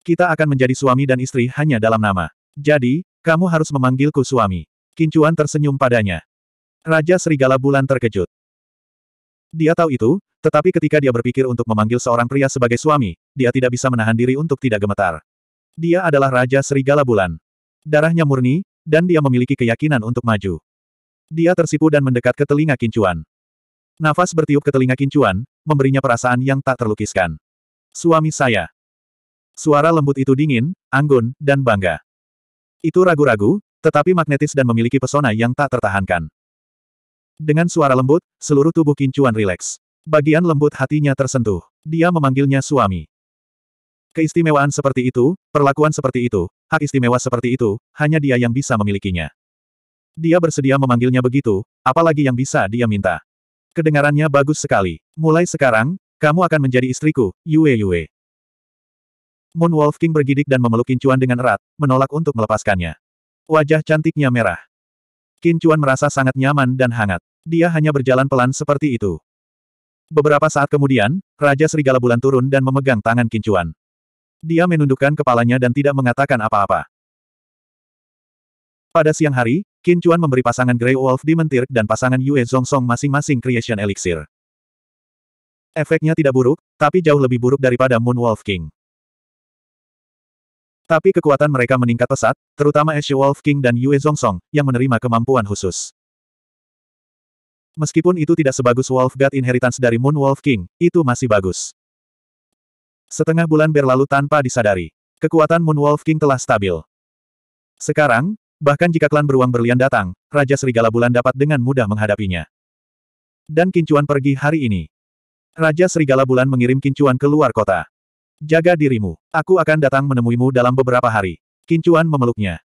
Kita akan menjadi suami dan istri hanya dalam nama. Jadi, kamu harus memanggilku suami. Kincuan tersenyum padanya. Raja Serigala Bulan terkejut. Dia tahu itu, tetapi ketika dia berpikir untuk memanggil seorang pria sebagai suami, dia tidak bisa menahan diri untuk tidak gemetar. Dia adalah Raja Serigala Bulan. Darahnya murni, dan dia memiliki keyakinan untuk maju. Dia tersipu dan mendekat ke telinga Kincuan. Nafas bertiup ke telinga Kincuan, memberinya perasaan yang tak terlukiskan. Suami saya. Suara lembut itu dingin, anggun, dan bangga. Itu ragu-ragu, tetapi magnetis dan memiliki pesona yang tak tertahankan. Dengan suara lembut, seluruh tubuh Kincuan rileks. Bagian lembut hatinya tersentuh. Dia memanggilnya suami. Keistimewaan seperti itu, perlakuan seperti itu, hak istimewa seperti itu, hanya dia yang bisa memilikinya. Dia bersedia memanggilnya begitu, apalagi yang bisa dia minta. Kedengarannya bagus sekali. Mulai sekarang, kamu akan menjadi istriku, Yue Yue. Moon Wolf King bergidik dan memeluk Kincuan dengan erat, menolak untuk melepaskannya. Wajah cantiknya merah. Kincuan merasa sangat nyaman dan hangat. Dia hanya berjalan pelan seperti itu. Beberapa saat kemudian, Raja Serigala Bulan turun dan memegang tangan Kincuan. Dia menundukkan kepalanya dan tidak mengatakan apa-apa. Pada siang hari, Qin Chuan memberi pasangan Grey Wolf Demon Tirk dan pasangan Yue Zongsong masing-masing Creation Elixir. Efeknya tidak buruk, tapi jauh lebih buruk daripada Moon Wolf King. Tapi kekuatan mereka meningkat pesat, terutama Ashe Wolf King dan Yue Zongsong, yang menerima kemampuan khusus. Meskipun itu tidak sebagus Wolf God Inheritance dari Moon Wolf King, itu masih bagus. Setengah bulan berlalu tanpa disadari. Kekuatan Moon Wolf King telah stabil. Sekarang, Bahkan jika klan beruang berlian datang, Raja Serigala Bulan dapat dengan mudah menghadapinya. Dan Kincuan pergi hari ini. Raja Serigala Bulan mengirim Kincuan ke luar kota. Jaga dirimu. Aku akan datang menemuimu dalam beberapa hari. Kincuan memeluknya.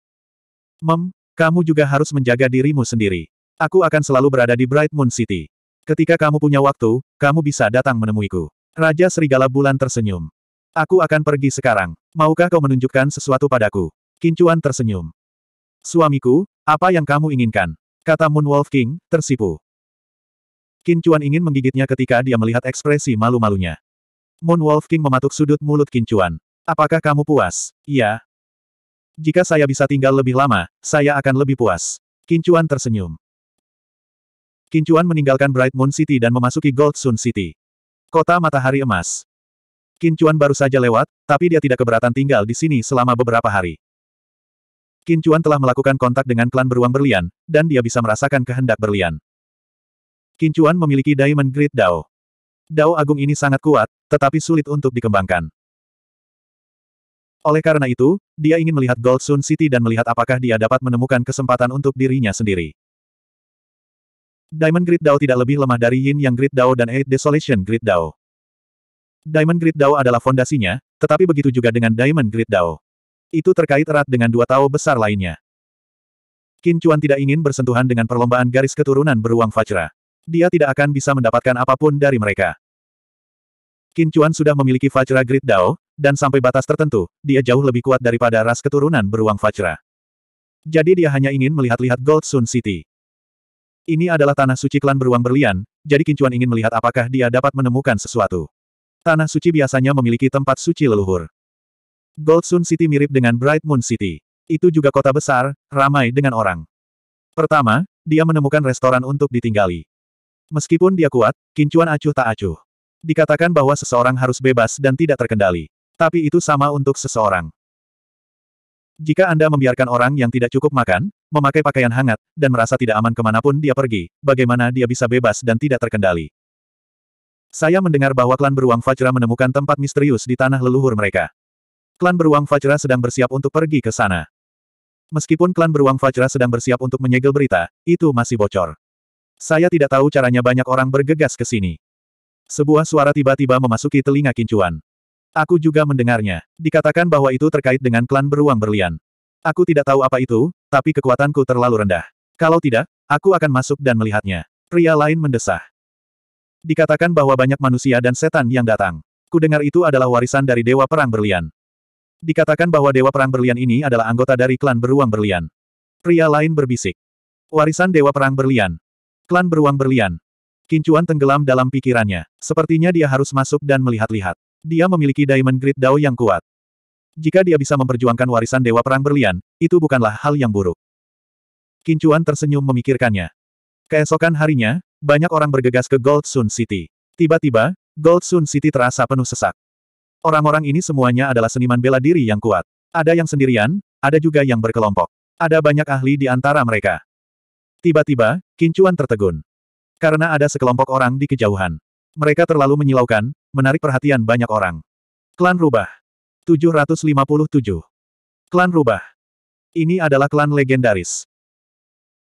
Mem, kamu juga harus menjaga dirimu sendiri. Aku akan selalu berada di Bright Moon City. Ketika kamu punya waktu, kamu bisa datang menemuiku. Raja Serigala Bulan tersenyum. Aku akan pergi sekarang. Maukah kau menunjukkan sesuatu padaku? Kincuan tersenyum. Suamiku, apa yang kamu inginkan? Kata Moon Wolf King, tersipu. Qin Chuan ingin menggigitnya ketika dia melihat ekspresi malu-malunya. Moon Wolf King mematuk sudut mulut Qin Chuan. Apakah kamu puas? Iya. Jika saya bisa tinggal lebih lama, saya akan lebih puas. Qin Chuan tersenyum. Qin Chuan meninggalkan Bright Moon City dan memasuki Gold Sun City. Kota Matahari Emas. Qin Chuan baru saja lewat, tapi dia tidak keberatan tinggal di sini selama beberapa hari. Kincuan telah melakukan kontak dengan klan beruang berlian, dan dia bisa merasakan kehendak berlian. Kincuan memiliki Diamond Grid Dao. Dao agung ini sangat kuat, tetapi sulit untuk dikembangkan. Oleh karena itu, dia ingin melihat Gold Sun City dan melihat apakah dia dapat menemukan kesempatan untuk dirinya sendiri. Diamond Grid Dao tidak lebih lemah dari Yin Yang Grid Dao dan Eight Desolation Grid Dao. Diamond Grid Dao adalah fondasinya, tetapi begitu juga dengan Diamond Grid Dao. Itu terkait erat dengan dua Tao besar lainnya. Qin Chuan tidak ingin bersentuhan dengan perlombaan garis keturunan beruang Fajra. Dia tidak akan bisa mendapatkan apapun dari mereka. Qin Chuan sudah memiliki Fajra Grid Dao, dan sampai batas tertentu, dia jauh lebih kuat daripada ras keturunan beruang Fajra. Jadi dia hanya ingin melihat-lihat Gold Sun City. Ini adalah tanah suci klan beruang berlian, jadi Kincuan ingin melihat apakah dia dapat menemukan sesuatu. Tanah suci biasanya memiliki tempat suci leluhur. Goldsun City mirip dengan Bright Moon City. Itu juga kota besar, ramai dengan orang. Pertama, dia menemukan restoran untuk ditinggali. Meskipun dia kuat, kincuan acuh tak acuh. Dikatakan bahwa seseorang harus bebas dan tidak terkendali. Tapi itu sama untuk seseorang. Jika Anda membiarkan orang yang tidak cukup makan, memakai pakaian hangat, dan merasa tidak aman kemanapun dia pergi, bagaimana dia bisa bebas dan tidak terkendali? Saya mendengar bahwa klan beruang Fajra menemukan tempat misterius di tanah leluhur mereka. Klan Beruang Fajra sedang bersiap untuk pergi ke sana. Meskipun klan Beruang Fajra sedang bersiap untuk menyegel berita, itu masih bocor. Saya tidak tahu caranya banyak orang bergegas ke sini. Sebuah suara tiba-tiba memasuki telinga kincuan. Aku juga mendengarnya. Dikatakan bahwa itu terkait dengan klan Beruang Berlian. Aku tidak tahu apa itu, tapi kekuatanku terlalu rendah. Kalau tidak, aku akan masuk dan melihatnya. Pria lain mendesah. Dikatakan bahwa banyak manusia dan setan yang datang. Kudengar itu adalah warisan dari Dewa Perang Berlian. Dikatakan bahwa Dewa Perang Berlian ini adalah anggota dari klan Beruang Berlian. Pria lain berbisik. Warisan Dewa Perang Berlian. Klan Beruang Berlian. Kincuan tenggelam dalam pikirannya. Sepertinya dia harus masuk dan melihat-lihat. Dia memiliki Diamond Grid Dao yang kuat. Jika dia bisa memperjuangkan warisan Dewa Perang Berlian, itu bukanlah hal yang buruk. Kincuan tersenyum memikirkannya. Keesokan harinya, banyak orang bergegas ke Gold Sun City. Tiba-tiba, Gold Sun City terasa penuh sesak. Orang-orang ini semuanya adalah seniman bela diri yang kuat. Ada yang sendirian, ada juga yang berkelompok. Ada banyak ahli di antara mereka. Tiba-tiba, Kincuan tertegun. Karena ada sekelompok orang di kejauhan. Mereka terlalu menyilaukan, menarik perhatian banyak orang. Klan Rubah. 757. Klan Rubah. Ini adalah klan legendaris.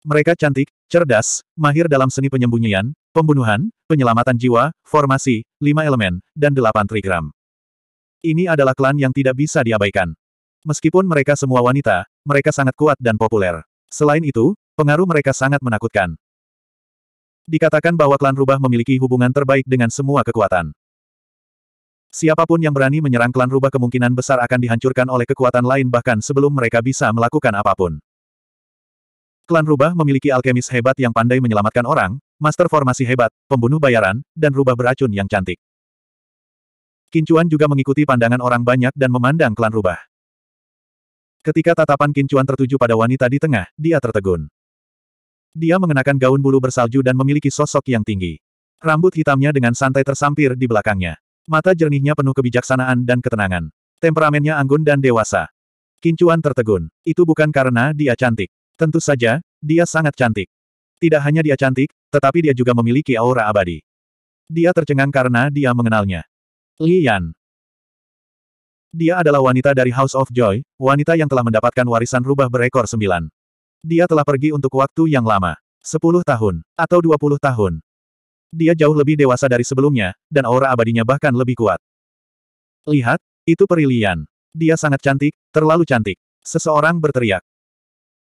Mereka cantik, cerdas, mahir dalam seni penyembunyian, pembunuhan, penyelamatan jiwa, formasi, lima elemen, dan delapan trigram. Ini adalah klan yang tidak bisa diabaikan. Meskipun mereka semua wanita, mereka sangat kuat dan populer. Selain itu, pengaruh mereka sangat menakutkan. Dikatakan bahwa klan rubah memiliki hubungan terbaik dengan semua kekuatan. Siapapun yang berani menyerang klan rubah kemungkinan besar akan dihancurkan oleh kekuatan lain bahkan sebelum mereka bisa melakukan apapun. Klan rubah memiliki alkemis hebat yang pandai menyelamatkan orang, master formasi hebat, pembunuh bayaran, dan rubah beracun yang cantik. Kincuan juga mengikuti pandangan orang banyak dan memandang klan rubah. Ketika tatapan Kincuan tertuju pada wanita di tengah, dia tertegun. Dia mengenakan gaun bulu bersalju dan memiliki sosok yang tinggi. Rambut hitamnya dengan santai tersampir di belakangnya. Mata jernihnya penuh kebijaksanaan dan ketenangan. Temperamennya anggun dan dewasa. Kincuan tertegun. Itu bukan karena dia cantik. Tentu saja, dia sangat cantik. Tidak hanya dia cantik, tetapi dia juga memiliki aura abadi. Dia tercengang karena dia mengenalnya. Lian. Dia adalah wanita dari House of Joy, wanita yang telah mendapatkan warisan rubah berekor sembilan. Dia telah pergi untuk waktu yang lama. Sepuluh tahun, atau dua puluh tahun. Dia jauh lebih dewasa dari sebelumnya, dan aura abadinya bahkan lebih kuat. Lihat, itu peri Lian. Dia sangat cantik, terlalu cantik. Seseorang berteriak.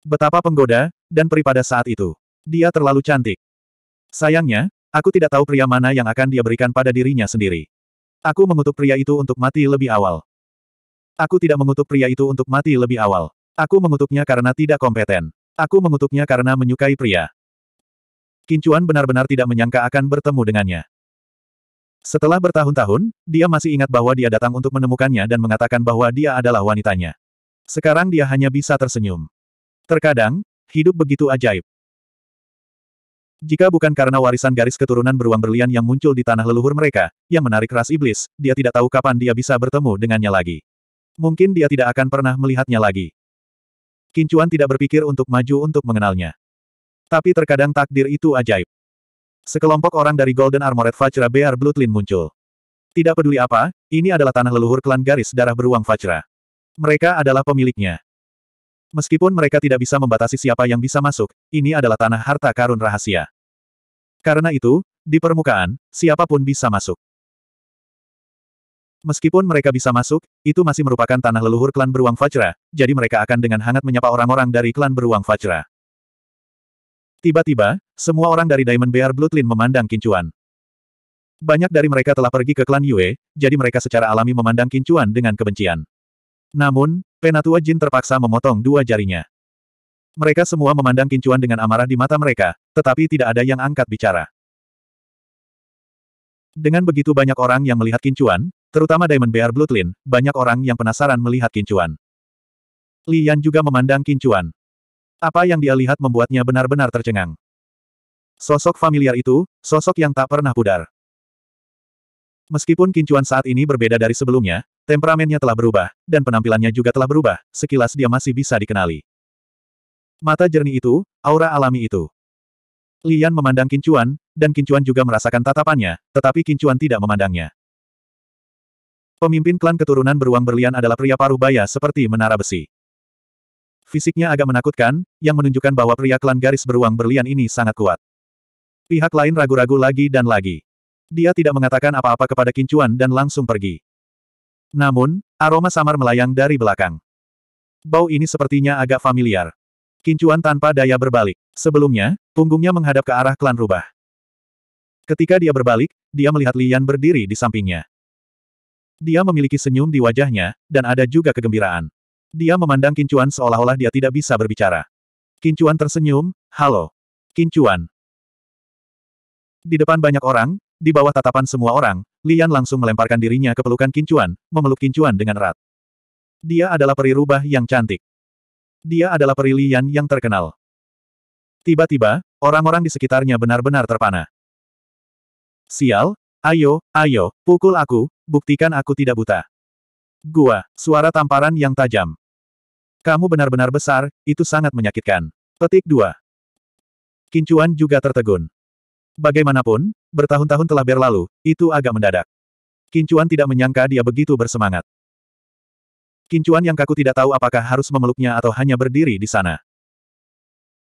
Betapa penggoda, dan peri pada saat itu. Dia terlalu cantik. Sayangnya, aku tidak tahu pria mana yang akan dia berikan pada dirinya sendiri. Aku mengutuk pria itu untuk mati lebih awal. Aku tidak mengutuk pria itu untuk mati lebih awal. Aku mengutuknya karena tidak kompeten. Aku mengutuknya karena menyukai pria. Kincuan benar-benar tidak menyangka akan bertemu dengannya. Setelah bertahun-tahun, dia masih ingat bahwa dia datang untuk menemukannya dan mengatakan bahwa dia adalah wanitanya. Sekarang dia hanya bisa tersenyum. Terkadang, hidup begitu ajaib. Jika bukan karena warisan garis keturunan beruang berlian yang muncul di tanah leluhur mereka, yang menarik ras iblis, dia tidak tahu kapan dia bisa bertemu dengannya lagi. Mungkin dia tidak akan pernah melihatnya lagi. Kincuan tidak berpikir untuk maju untuk mengenalnya. Tapi terkadang takdir itu ajaib. Sekelompok orang dari Golden Armored Fajra Bear Bloodline muncul. Tidak peduli apa, ini adalah tanah leluhur klan garis darah beruang Fajra. Mereka adalah pemiliknya. Meskipun mereka tidak bisa membatasi siapa yang bisa masuk, ini adalah tanah harta karun rahasia. Karena itu, di permukaan, siapapun bisa masuk. Meskipun mereka bisa masuk, itu masih merupakan tanah leluhur klan beruang Fajra, jadi mereka akan dengan hangat menyapa orang-orang dari klan beruang Fajra. Tiba-tiba, semua orang dari Diamond Bear Bloodline memandang Kincuan. Banyak dari mereka telah pergi ke klan Yue, jadi mereka secara alami memandang Kincuan dengan kebencian. Namun, Penatua Jin terpaksa memotong dua jarinya. Mereka semua memandang kincuan dengan amarah di mata mereka, tetapi tidak ada yang angkat bicara. Dengan begitu banyak orang yang melihat kincuan, terutama Diamond Bear Bloodline, banyak orang yang penasaran melihat kincuan. Lian juga memandang kincuan. Apa yang dia lihat membuatnya benar-benar tercengang. Sosok familiar itu, sosok yang tak pernah pudar. Meskipun kincuan saat ini berbeda dari sebelumnya, Temperamennya telah berubah, dan penampilannya juga telah berubah, sekilas dia masih bisa dikenali. Mata jernih itu, aura alami itu. Lian memandang Kincuan, dan Kincuan juga merasakan tatapannya, tetapi Kincuan tidak memandangnya. Pemimpin klan keturunan beruang berlian adalah pria paruh baya seperti menara besi. Fisiknya agak menakutkan, yang menunjukkan bahwa pria klan garis beruang berlian ini sangat kuat. Pihak lain ragu-ragu lagi dan lagi. Dia tidak mengatakan apa-apa kepada Kincuan dan langsung pergi. Namun, aroma samar melayang dari belakang. Bau ini sepertinya agak familiar. Kincuan tanpa daya berbalik. Sebelumnya, punggungnya menghadap ke arah klan rubah. Ketika dia berbalik, dia melihat Lian berdiri di sampingnya. Dia memiliki senyum di wajahnya, dan ada juga kegembiraan. Dia memandang Kincuan seolah-olah dia tidak bisa berbicara. Kincuan tersenyum, halo. Kincuan. Di depan banyak orang, di bawah tatapan semua orang, Lian langsung melemparkan dirinya ke pelukan Kincuan, memeluk Kincuan dengan erat. Dia adalah peri rubah yang cantik. Dia adalah peri Lian yang terkenal. Tiba-tiba, orang-orang di sekitarnya benar-benar terpana. Sial, ayo, ayo, pukul aku, buktikan aku tidak buta. Gua, suara tamparan yang tajam. Kamu benar-benar besar, itu sangat menyakitkan. Petik 2. Kincuan juga tertegun. Bagaimanapun, Bertahun-tahun telah berlalu, itu agak mendadak. Kincuan tidak menyangka dia begitu bersemangat. Kincuan yang kaku tidak tahu apakah harus memeluknya atau hanya berdiri di sana.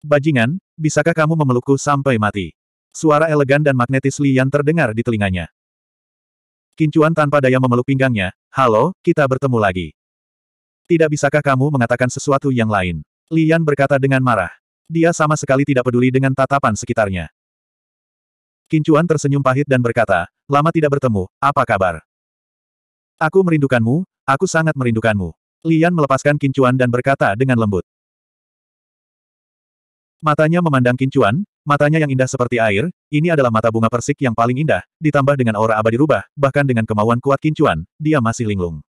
Bajingan, bisakah kamu memelukku sampai mati? Suara elegan dan magnetis Li terdengar di telinganya. Kincuan tanpa daya memeluk pinggangnya, halo, kita bertemu lagi. Tidak bisakah kamu mengatakan sesuatu yang lain? Li berkata dengan marah. Dia sama sekali tidak peduli dengan tatapan sekitarnya. Kincuan tersenyum pahit dan berkata, lama tidak bertemu, apa kabar? Aku merindukanmu, aku sangat merindukanmu. Lian melepaskan Kincuan dan berkata dengan lembut. Matanya memandang Kincuan, matanya yang indah seperti air, ini adalah mata bunga persik yang paling indah, ditambah dengan aura abadi rubah, bahkan dengan kemauan kuat Kincuan, dia masih linglung.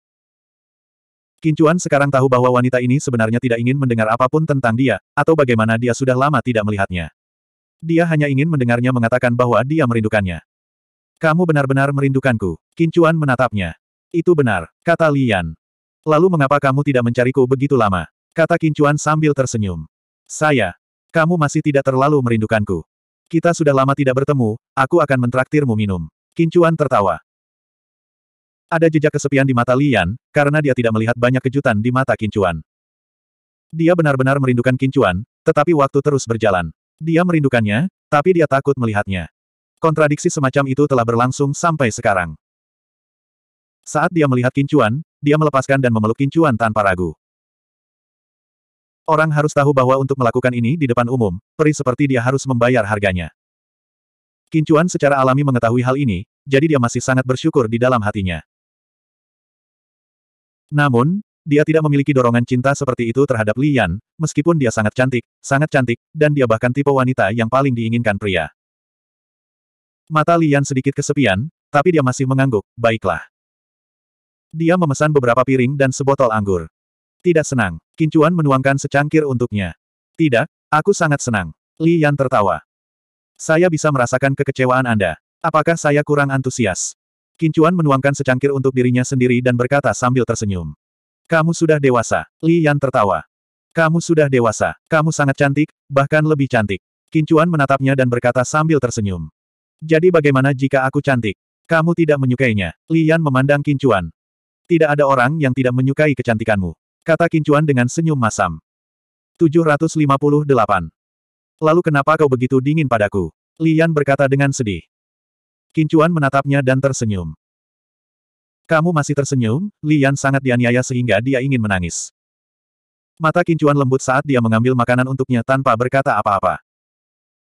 Kincuan sekarang tahu bahwa wanita ini sebenarnya tidak ingin mendengar apapun tentang dia, atau bagaimana dia sudah lama tidak melihatnya. Dia hanya ingin mendengarnya mengatakan bahwa dia merindukannya. Kamu benar-benar merindukanku. Kincuan menatapnya. Itu benar, kata Lian. Lalu mengapa kamu tidak mencariku begitu lama? Kata Kincuan sambil tersenyum. Saya. Kamu masih tidak terlalu merindukanku. Kita sudah lama tidak bertemu, aku akan mentraktirmu minum. Kincuan tertawa. Ada jejak kesepian di mata Lian, karena dia tidak melihat banyak kejutan di mata Kincuan. Dia benar-benar merindukan Kincuan, tetapi waktu terus berjalan. Dia merindukannya, tapi dia takut melihatnya. Kontradiksi semacam itu telah berlangsung sampai sekarang. Saat dia melihat kincuan, dia melepaskan dan memeluk kincuan tanpa ragu. Orang harus tahu bahwa untuk melakukan ini di depan umum, peri seperti dia harus membayar harganya. Kincuan secara alami mengetahui hal ini, jadi dia masih sangat bersyukur di dalam hatinya. Namun, dia tidak memiliki dorongan cinta seperti itu terhadap Li Yan, meskipun dia sangat cantik, sangat cantik, dan dia bahkan tipe wanita yang paling diinginkan pria. Mata Li Yan sedikit kesepian, tapi dia masih mengangguk, baiklah. Dia memesan beberapa piring dan sebotol anggur. Tidak senang, Kincuan menuangkan secangkir untuknya. Tidak, aku sangat senang. Li Yan tertawa. Saya bisa merasakan kekecewaan Anda. Apakah saya kurang antusias? Kincuan menuangkan secangkir untuk dirinya sendiri dan berkata sambil tersenyum. Kamu sudah dewasa. Li Yan tertawa. Kamu sudah dewasa. Kamu sangat cantik, bahkan lebih cantik. Kincuan menatapnya dan berkata sambil tersenyum. Jadi bagaimana jika aku cantik? Kamu tidak menyukainya. Li Yan memandang Kincuan. Tidak ada orang yang tidak menyukai kecantikanmu. Kata Kincuan dengan senyum masam. 758. Lalu kenapa kau begitu dingin padaku? Li Yan berkata dengan sedih. Kincuan menatapnya dan tersenyum. Kamu masih tersenyum, Lian sangat dianiaya sehingga dia ingin menangis. Mata kincuan lembut saat dia mengambil makanan untuknya tanpa berkata apa-apa.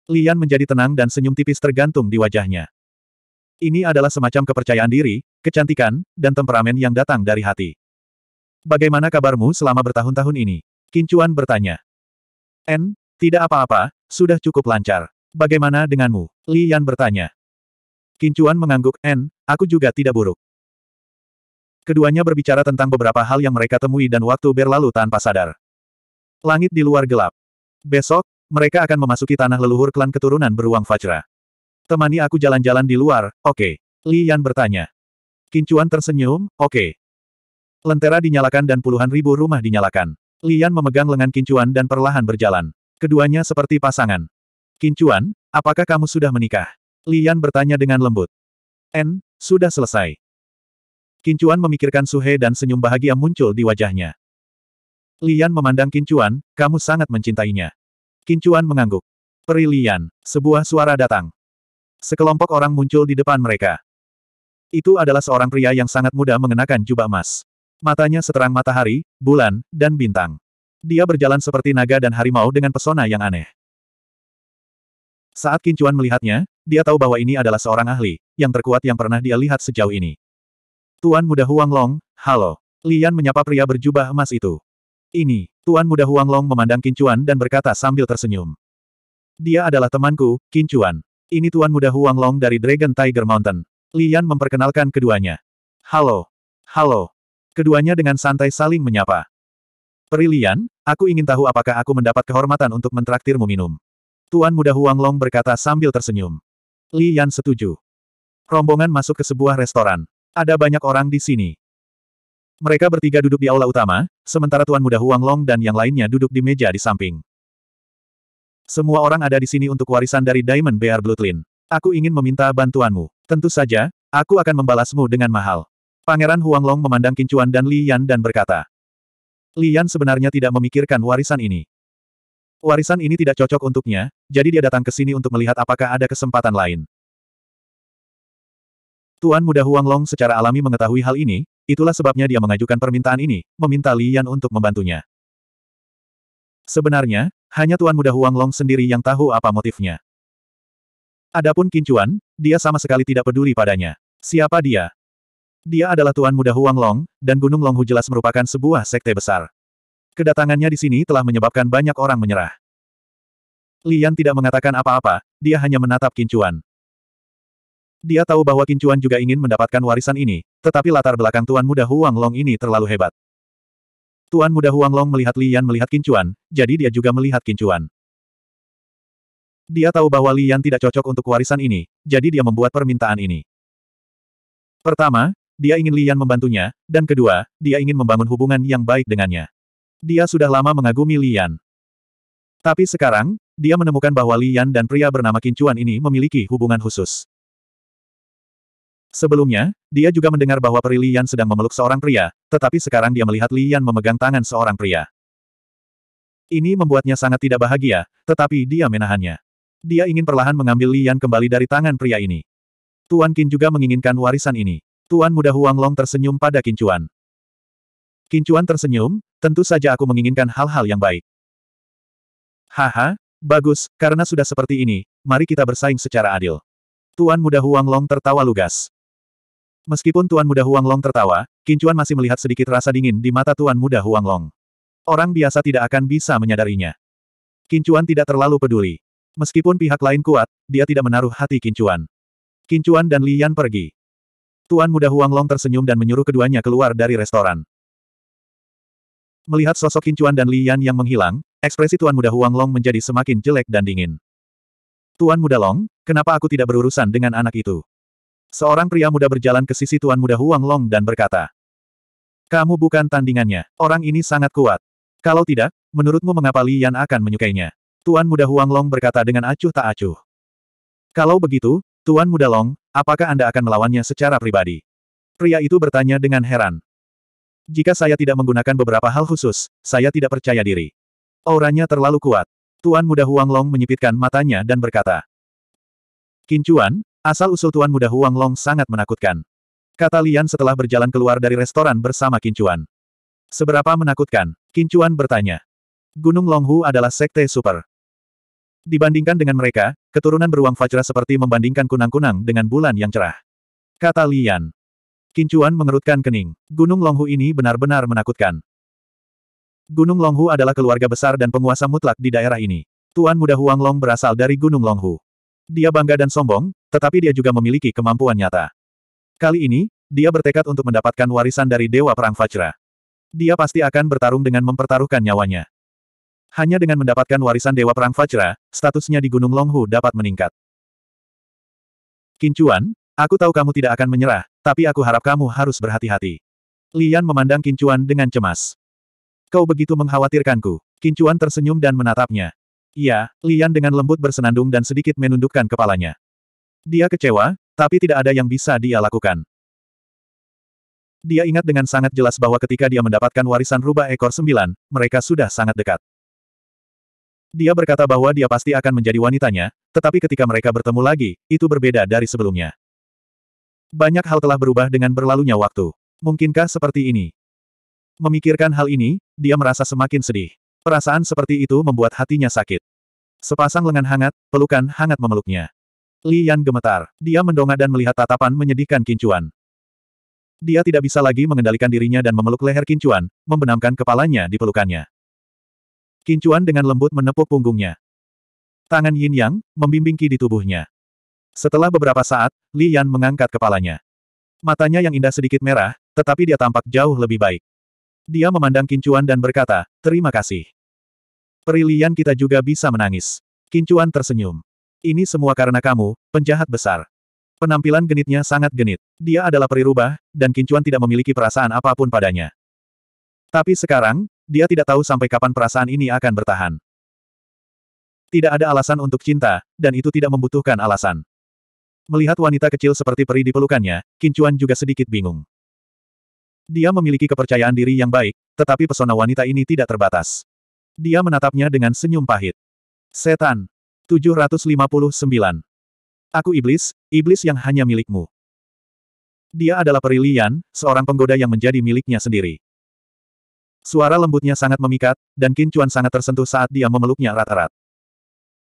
Lian menjadi tenang dan senyum tipis tergantung di wajahnya. Ini adalah semacam kepercayaan diri, kecantikan, dan temperamen yang datang dari hati. Bagaimana kabarmu selama bertahun-tahun ini? Kincuan bertanya. N, tidak apa-apa, sudah cukup lancar. Bagaimana denganmu? Lian bertanya. Kincuan mengangguk, N, aku juga tidak buruk. Keduanya berbicara tentang beberapa hal yang mereka temui dan waktu berlalu tanpa sadar. Langit di luar gelap. Besok, mereka akan memasuki tanah leluhur klan keturunan beruang Fajra. Temani aku jalan-jalan di luar, oke. Okay. Li Yan bertanya. Kincuan tersenyum, oke. Okay. Lentera dinyalakan dan puluhan ribu rumah dinyalakan. Li Yan memegang lengan Kincuan dan perlahan berjalan. Keduanya seperti pasangan. Kincuan, apakah kamu sudah menikah? Li Yan bertanya dengan lembut. N, sudah selesai. Kincuan memikirkan Suhe dan senyum bahagia muncul di wajahnya. Lian memandang Kincuan, kamu sangat mencintainya. Kincuan mengangguk. Peri Lian, sebuah suara datang. Sekelompok orang muncul di depan mereka. Itu adalah seorang pria yang sangat muda mengenakan jubah emas. Matanya seterang matahari, bulan, dan bintang. Dia berjalan seperti naga dan harimau dengan pesona yang aneh. Saat Kincuan melihatnya, dia tahu bahwa ini adalah seorang ahli, yang terkuat yang pernah dia lihat sejauh ini. Tuan Muda Huang Long, halo. Lian menyapa pria berjubah emas itu. Ini, Tuan Muda Huang Long memandang Kincuan dan berkata sambil tersenyum. Dia adalah temanku, Kincuan. Ini Tuan Muda Huang Long dari Dragon Tiger Mountain. Lian memperkenalkan keduanya. Halo. Halo. Keduanya dengan santai saling menyapa. Peri Lian, aku ingin tahu apakah aku mendapat kehormatan untuk mentraktirmu minum. Tuan Muda Huang Long berkata sambil tersenyum. Lian setuju. Rombongan masuk ke sebuah restoran. Ada banyak orang di sini. Mereka bertiga duduk di aula utama, sementara Tuan Muda Huang Long dan yang lainnya duduk di meja di samping. Semua orang ada di sini untuk warisan dari Diamond Bear Bloodline. Aku ingin meminta bantuanmu. Tentu saja, aku akan membalasmu dengan mahal. Pangeran Huang Long memandang Kincuan dan Li Yan dan berkata, Li Yan sebenarnya tidak memikirkan warisan ini. Warisan ini tidak cocok untuknya, jadi dia datang ke sini untuk melihat apakah ada kesempatan lain. Tuan Muda Huang Long secara alami mengetahui hal ini, itulah sebabnya dia mengajukan permintaan ini, meminta Lian untuk membantunya. Sebenarnya, hanya Tuan Muda Huang Long sendiri yang tahu apa motifnya. Adapun Kincuan, dia sama sekali tidak peduli padanya. Siapa dia? Dia adalah Tuan Muda Huang Long, dan Gunung Longhu jelas merupakan sebuah sekte besar. Kedatangannya di sini telah menyebabkan banyak orang menyerah. Lian tidak mengatakan apa-apa, dia hanya menatap Kincuan. Dia tahu bahwa Kincuan juga ingin mendapatkan warisan ini, tetapi latar belakang Tuan Muda Huang Long ini terlalu hebat. Tuan Muda Huang Long melihat Lian melihat Kincuan, jadi dia juga melihat Kincuan. Dia tahu bahwa Lian tidak cocok untuk warisan ini, jadi dia membuat permintaan ini. Pertama, dia ingin Lian membantunya, dan kedua, dia ingin membangun hubungan yang baik dengannya. Dia sudah lama mengagumi Lian. Tapi sekarang, dia menemukan bahwa Lian dan pria bernama Kincuan ini memiliki hubungan khusus. Sebelumnya, dia juga mendengar bahwa peri Lian sedang memeluk seorang pria, tetapi sekarang dia melihat Lian memegang tangan seorang pria. Ini membuatnya sangat tidak bahagia, tetapi dia menahannya. Dia ingin perlahan mengambil Lian kembali dari tangan pria ini. Tuan Qin juga menginginkan warisan ini. Tuan muda Huang Long tersenyum pada Qin Chuan. Qin Chuan tersenyum, tentu saja aku menginginkan hal-hal yang baik. Haha, bagus, karena sudah seperti ini, mari kita bersaing secara adil. Tuan muda Huang Long tertawa lugas. Meskipun Tuan Muda Huang Long tertawa, Kincuan masih melihat sedikit rasa dingin di mata Tuan Muda Huang Long. Orang biasa tidak akan bisa menyadarinya. Kincuan tidak terlalu peduli. Meskipun pihak lain kuat, dia tidak menaruh hati Kincuan. Kincuan dan Li Yan pergi. Tuan Muda Huang Long tersenyum dan menyuruh keduanya keluar dari restoran. Melihat sosok Kincuan dan Li Yan yang menghilang, ekspresi Tuan Muda Huang Long menjadi semakin jelek dan dingin. Tuan Muda Long, kenapa aku tidak berurusan dengan anak itu? Seorang pria muda berjalan ke sisi tuan muda Huang Long dan berkata, Kamu bukan tandingannya, orang ini sangat kuat. Kalau tidak, menurutmu mengapa Li Yan akan menyukainya? Tuan muda Huang Long berkata dengan acuh tak acuh. Kalau begitu, Tuan muda Long, apakah Anda akan melawannya secara pribadi? Pria itu bertanya dengan heran. Jika saya tidak menggunakan beberapa hal khusus, saya tidak percaya diri. Auranya terlalu kuat. Tuan muda Huang Long menyipitkan matanya dan berkata, Kincuan, Asal-usul Tuan Muda Huang Long sangat menakutkan. Kata Lian setelah berjalan keluar dari restoran bersama Kincuan. Seberapa menakutkan? Kincuan bertanya. Gunung Longhu adalah sekte super. Dibandingkan dengan mereka, keturunan beruang Fajra seperti membandingkan kunang-kunang dengan bulan yang cerah. Kata Lian. Kincuan mengerutkan kening. Gunung Longhu ini benar-benar menakutkan. Gunung Longhu adalah keluarga besar dan penguasa mutlak di daerah ini. Tuan Muda Huang Long berasal dari Gunung Longhu. Dia bangga dan sombong, tetapi dia juga memiliki kemampuan nyata. Kali ini, dia bertekad untuk mendapatkan warisan dari Dewa Perang Fajra. Dia pasti akan bertarung dengan mempertaruhkan nyawanya. Hanya dengan mendapatkan warisan Dewa Perang Fajra, statusnya di Gunung Longhu dapat meningkat. Kincuan, aku tahu kamu tidak akan menyerah, tapi aku harap kamu harus berhati-hati. Lian memandang Kincuan dengan cemas. Kau begitu mengkhawatirkanku. Kincuan tersenyum dan menatapnya. Iya, Lian dengan lembut bersenandung dan sedikit menundukkan kepalanya. Dia kecewa, tapi tidak ada yang bisa dia lakukan. Dia ingat dengan sangat jelas bahwa ketika dia mendapatkan warisan rubah ekor sembilan, mereka sudah sangat dekat. Dia berkata bahwa dia pasti akan menjadi wanitanya, tetapi ketika mereka bertemu lagi, itu berbeda dari sebelumnya. Banyak hal telah berubah dengan berlalunya waktu. Mungkinkah seperti ini? Memikirkan hal ini, dia merasa semakin sedih. Perasaan seperti itu membuat hatinya sakit. Sepasang lengan hangat, pelukan hangat memeluknya. Li Yan gemetar. Dia mendongak dan melihat tatapan menyedihkan Kincuan. Dia tidak bisa lagi mengendalikan dirinya dan memeluk leher Kincuan, membenamkan kepalanya di pelukannya. Kincuan dengan lembut menepuk punggungnya. Tangan Yin Yang, membimbing ki di tubuhnya. Setelah beberapa saat, Li Yan mengangkat kepalanya. Matanya yang indah sedikit merah, tetapi dia tampak jauh lebih baik. Dia memandang Kincuan dan berkata, terima kasih. Perilian kita juga bisa menangis. Kincuan tersenyum. Ini semua karena kamu, penjahat besar. Penampilan genitnya sangat genit. Dia adalah peri rubah, dan Kincuan tidak memiliki perasaan apapun padanya. Tapi sekarang, dia tidak tahu sampai kapan perasaan ini akan bertahan. Tidak ada alasan untuk cinta, dan itu tidak membutuhkan alasan. Melihat wanita kecil seperti peri di pelukannya, Kincuan juga sedikit bingung. Dia memiliki kepercayaan diri yang baik, tetapi pesona wanita ini tidak terbatas. Dia menatapnya dengan senyum pahit. Setan. 759. Aku iblis, iblis yang hanya milikmu. Dia adalah perilian, seorang penggoda yang menjadi miliknya sendiri. Suara lembutnya sangat memikat, dan kincuan sangat tersentuh saat dia memeluknya erat-erat.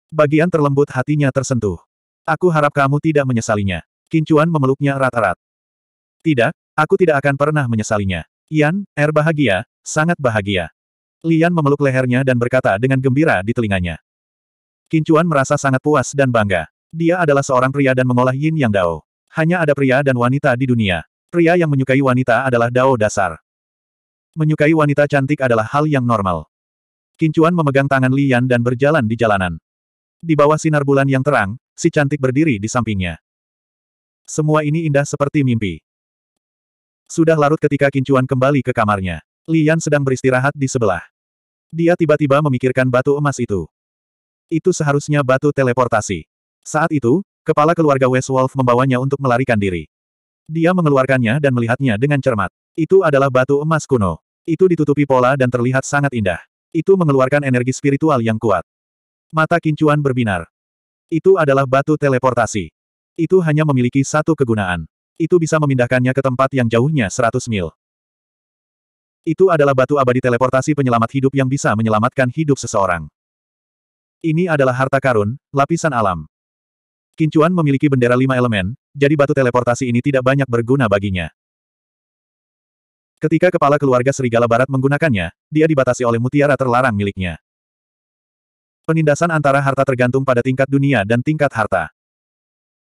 Bagian terlembut hatinya tersentuh. Aku harap kamu tidak menyesalinya. Kincuan memeluknya erat-erat. Tidak, Aku tidak akan pernah menyesalinya. Ian, Er bahagia, sangat bahagia. Lian memeluk lehernya dan berkata dengan gembira di telinganya. Kincuan merasa sangat puas dan bangga. Dia adalah seorang pria dan mengolah yin yang dao. Hanya ada pria dan wanita di dunia. Pria yang menyukai wanita adalah dao dasar. Menyukai wanita cantik adalah hal yang normal. Kincuan memegang tangan Lian dan berjalan di jalanan. Di bawah sinar bulan yang terang, si cantik berdiri di sampingnya. Semua ini indah seperti mimpi. Sudah larut ketika Kincuan kembali ke kamarnya. Lian sedang beristirahat di sebelah. Dia tiba-tiba memikirkan batu emas itu. Itu seharusnya batu teleportasi. Saat itu, kepala keluarga Westwolf membawanya untuk melarikan diri. Dia mengeluarkannya dan melihatnya dengan cermat. Itu adalah batu emas kuno. Itu ditutupi pola dan terlihat sangat indah. Itu mengeluarkan energi spiritual yang kuat. Mata kincuan berbinar. Itu adalah batu teleportasi. Itu hanya memiliki satu kegunaan. Itu bisa memindahkannya ke tempat yang jauhnya 100 mil. Itu adalah batu abadi teleportasi penyelamat hidup yang bisa menyelamatkan hidup seseorang. Ini adalah harta karun, lapisan alam. Kincuan memiliki bendera lima elemen, jadi batu teleportasi ini tidak banyak berguna baginya. Ketika kepala keluarga Serigala Barat menggunakannya, dia dibatasi oleh mutiara terlarang miliknya. Penindasan antara harta tergantung pada tingkat dunia dan tingkat harta.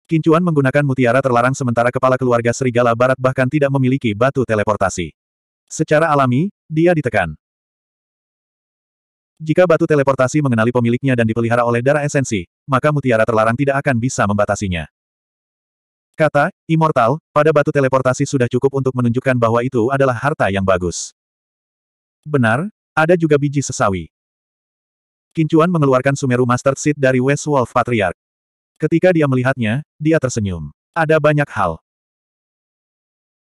Kincuan menggunakan mutiara terlarang sementara kepala keluarga Serigala Barat bahkan tidak memiliki batu teleportasi. Secara alami, dia ditekan. Jika batu teleportasi mengenali pemiliknya dan dipelihara oleh darah esensi, maka mutiara terlarang tidak akan bisa membatasinya. Kata, Immortal, pada batu teleportasi sudah cukup untuk menunjukkan bahwa itu adalah harta yang bagus. Benar, ada juga biji sesawi. Kincuan mengeluarkan Sumeru Master Seed dari West Wolf Patriarch. Ketika dia melihatnya, dia tersenyum. Ada banyak hal.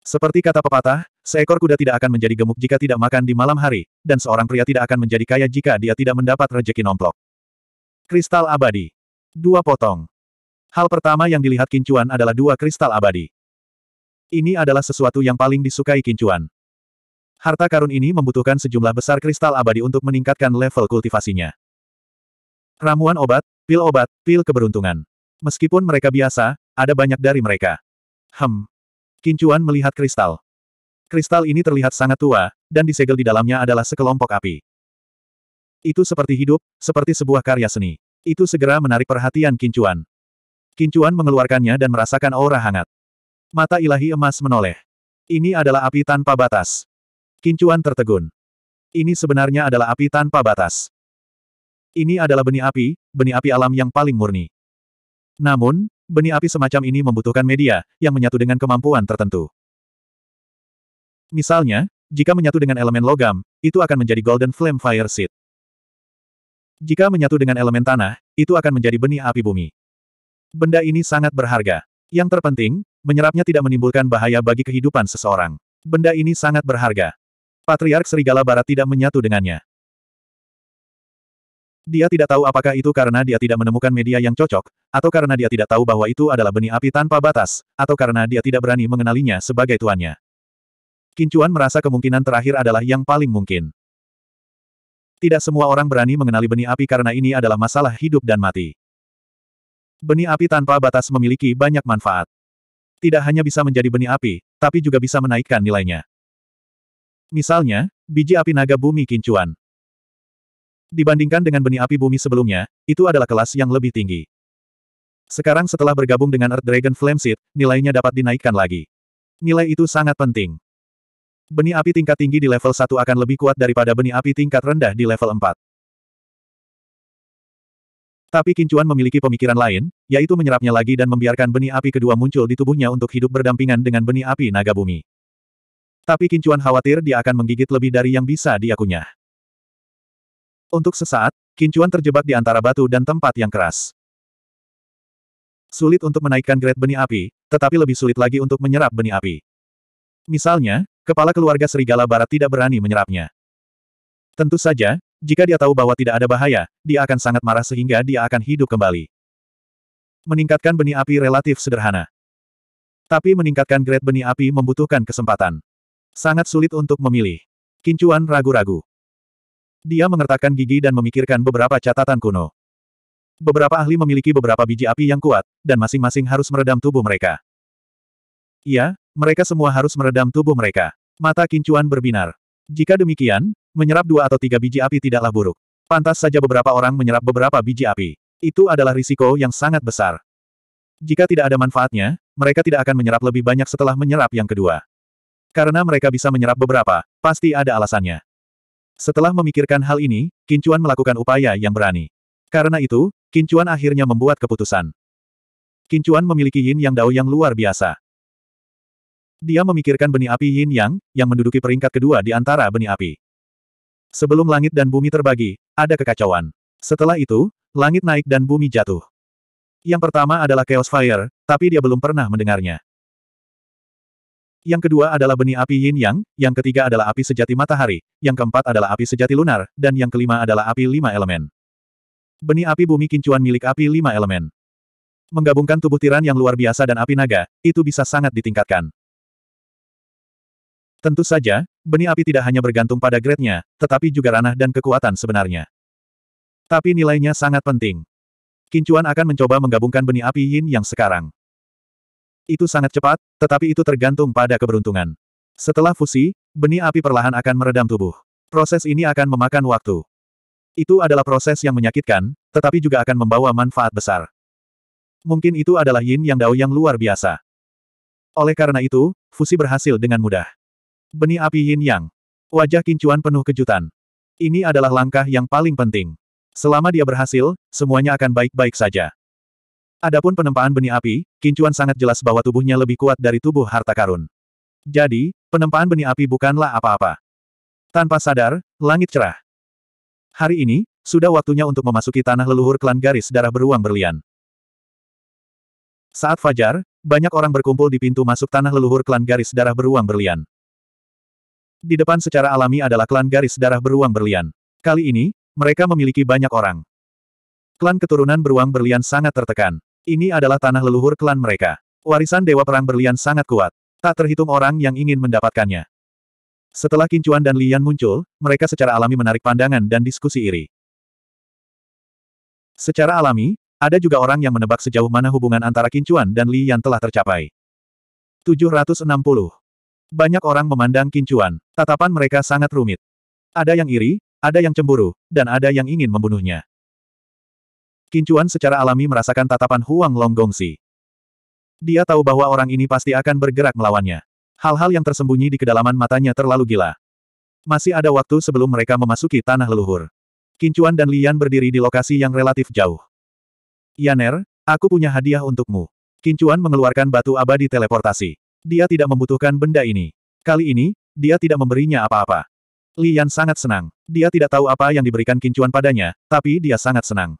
Seperti kata pepatah, seekor kuda tidak akan menjadi gemuk jika tidak makan di malam hari, dan seorang pria tidak akan menjadi kaya jika dia tidak mendapat rejeki nomplok. Kristal abadi. Dua potong. Hal pertama yang dilihat Kincuan adalah dua kristal abadi. Ini adalah sesuatu yang paling disukai Kincuan. Harta karun ini membutuhkan sejumlah besar kristal abadi untuk meningkatkan level kultivasinya. Ramuan obat, pil obat, pil keberuntungan. Meskipun mereka biasa, ada banyak dari mereka. Hem. Kincuan melihat kristal. Kristal ini terlihat sangat tua, dan disegel di dalamnya adalah sekelompok api. Itu seperti hidup, seperti sebuah karya seni. Itu segera menarik perhatian Kincuan. Kincuan mengeluarkannya dan merasakan aura hangat. Mata ilahi emas menoleh. Ini adalah api tanpa batas. Kincuan tertegun. Ini sebenarnya adalah api tanpa batas. Ini adalah benih api, benih api alam yang paling murni. Namun, benih api semacam ini membutuhkan media, yang menyatu dengan kemampuan tertentu. Misalnya, jika menyatu dengan elemen logam, itu akan menjadi Golden Flame Fire Seed. Jika menyatu dengan elemen tanah, itu akan menjadi benih api bumi. Benda ini sangat berharga. Yang terpenting, menyerapnya tidak menimbulkan bahaya bagi kehidupan seseorang. Benda ini sangat berharga. Patriark Serigala Barat tidak menyatu dengannya. Dia tidak tahu apakah itu karena dia tidak menemukan media yang cocok, atau karena dia tidak tahu bahwa itu adalah benih api tanpa batas, atau karena dia tidak berani mengenalinya sebagai tuannya. Kincuan merasa kemungkinan terakhir adalah yang paling mungkin. Tidak semua orang berani mengenali benih api karena ini adalah masalah hidup dan mati. Benih api tanpa batas memiliki banyak manfaat. Tidak hanya bisa menjadi benih api, tapi juga bisa menaikkan nilainya. Misalnya, biji api naga bumi kincuan. Dibandingkan dengan benih api bumi sebelumnya, itu adalah kelas yang lebih tinggi. Sekarang setelah bergabung dengan Earth Dragon Flame Seed, nilainya dapat dinaikkan lagi. Nilai itu sangat penting. Benih api tingkat tinggi di level 1 akan lebih kuat daripada benih api tingkat rendah di level 4. Tapi Kincuan memiliki pemikiran lain, yaitu menyerapnya lagi dan membiarkan benih api kedua muncul di tubuhnya untuk hidup berdampingan dengan benih api naga bumi. Tapi Kincuan khawatir dia akan menggigit lebih dari yang bisa diakunya. Untuk sesaat, Kincuan terjebak di antara batu dan tempat yang keras. Sulit untuk menaikkan grade benih api, tetapi lebih sulit lagi untuk menyerap benih api. Misalnya, kepala keluarga serigala barat tidak berani menyerapnya. Tentu saja, jika dia tahu bahwa tidak ada bahaya, dia akan sangat marah sehingga dia akan hidup kembali. Meningkatkan benih api relatif sederhana. Tapi meningkatkan grade benih api membutuhkan kesempatan. Sangat sulit untuk memilih. Kincuan ragu-ragu. Dia mengertakkan gigi dan memikirkan beberapa catatan kuno. Beberapa ahli memiliki beberapa biji api yang kuat, dan masing-masing harus meredam tubuh mereka. Iya, mereka semua harus meredam tubuh mereka. Mata Kincuan berbinar. Jika demikian, menyerap dua atau tiga biji api tidaklah buruk. Pantas saja beberapa orang menyerap beberapa biji api. Itu adalah risiko yang sangat besar. Jika tidak ada manfaatnya, mereka tidak akan menyerap lebih banyak setelah menyerap yang kedua. Karena mereka bisa menyerap beberapa, pasti ada alasannya. Setelah memikirkan hal ini, Kincuan melakukan upaya yang berani. Karena itu, Kincuan akhirnya membuat keputusan. Kincuan memiliki yin yang dao yang luar biasa. Dia memikirkan benih api yin yang, yang menduduki peringkat kedua di antara benih api. Sebelum langit dan bumi terbagi, ada kekacauan. Setelah itu, langit naik dan bumi jatuh. Yang pertama adalah Chaos Fire, tapi dia belum pernah mendengarnya. Yang kedua adalah benih api yin yang, yang ketiga adalah api sejati matahari, yang keempat adalah api sejati lunar, dan yang kelima adalah api lima elemen. Benih api bumi kincuan milik api lima elemen. Menggabungkan tubuh tiran yang luar biasa dan api naga, itu bisa sangat ditingkatkan. Tentu saja, benih api tidak hanya bergantung pada grade-nya, tetapi juga ranah dan kekuatan sebenarnya. Tapi nilainya sangat penting. Kincuan akan mencoba menggabungkan benih api yin yang sekarang. Itu sangat cepat, tetapi itu tergantung pada keberuntungan. Setelah fusi, benih api perlahan akan meredam tubuh. Proses ini akan memakan waktu. Itu adalah proses yang menyakitkan, tetapi juga akan membawa manfaat besar. Mungkin itu adalah yin yang dao yang luar biasa. Oleh karena itu, fusi berhasil dengan mudah. Benih api yin yang. Wajah kincuan penuh kejutan. Ini adalah langkah yang paling penting. Selama dia berhasil, semuanya akan baik-baik saja. Adapun penempaan benih api, kincuan sangat jelas bahwa tubuhnya lebih kuat dari tubuh harta karun. Jadi, penempaan benih api bukanlah apa-apa. Tanpa sadar, langit cerah. Hari ini, sudah waktunya untuk memasuki tanah leluhur klan garis darah beruang berlian. Saat fajar, banyak orang berkumpul di pintu masuk tanah leluhur klan garis darah beruang berlian. Di depan secara alami adalah klan garis darah beruang berlian. Kali ini, mereka memiliki banyak orang. Klan keturunan beruang berlian sangat tertekan. Ini adalah tanah leluhur klan mereka. Warisan Dewa Perang Berlian sangat kuat. Tak terhitung orang yang ingin mendapatkannya. Setelah Kincuan dan Lian muncul, mereka secara alami menarik pandangan dan diskusi iri. Secara alami, ada juga orang yang menebak sejauh mana hubungan antara Kincuan dan Lian telah tercapai. 760. Banyak orang memandang Kincuan. Tatapan mereka sangat rumit. Ada yang iri, ada yang cemburu, dan ada yang ingin membunuhnya. Kincuan secara alami merasakan tatapan Huang Longgongsi. Dia tahu bahwa orang ini pasti akan bergerak melawannya. Hal-hal yang tersembunyi di kedalaman matanya terlalu gila. Masih ada waktu sebelum mereka memasuki tanah leluhur. Kincuan dan Lian berdiri di lokasi yang relatif jauh. Yaner, aku punya hadiah untukmu. Kincuan mengeluarkan batu abadi teleportasi. Dia tidak membutuhkan benda ini. Kali ini, dia tidak memberinya apa-apa. Lian sangat senang. Dia tidak tahu apa yang diberikan Kincuan padanya, tapi dia sangat senang.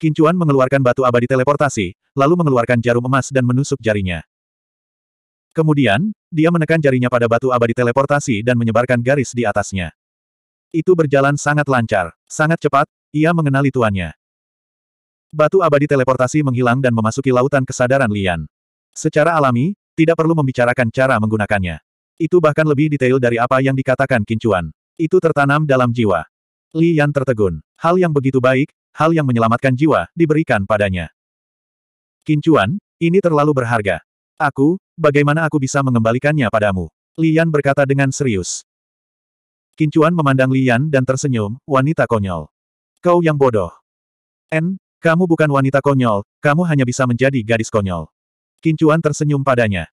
Kincuan mengeluarkan batu abadi teleportasi, lalu mengeluarkan jarum emas dan menusuk jarinya. Kemudian, dia menekan jarinya pada batu abadi teleportasi dan menyebarkan garis di atasnya. Itu berjalan sangat lancar, sangat cepat, ia mengenali tuannya. Batu abadi teleportasi menghilang dan memasuki lautan kesadaran Lian. Secara alami, tidak perlu membicarakan cara menggunakannya. Itu bahkan lebih detail dari apa yang dikatakan Kincuan. Itu tertanam dalam jiwa. Lian tertegun. Hal yang begitu baik, hal yang menyelamatkan jiwa, diberikan padanya. Kincuan, ini terlalu berharga. Aku, bagaimana aku bisa mengembalikannya padamu? Lian berkata dengan serius. Kincuan memandang Lian dan tersenyum, wanita konyol. Kau yang bodoh. En, kamu bukan wanita konyol, kamu hanya bisa menjadi gadis konyol. Kincuan tersenyum padanya.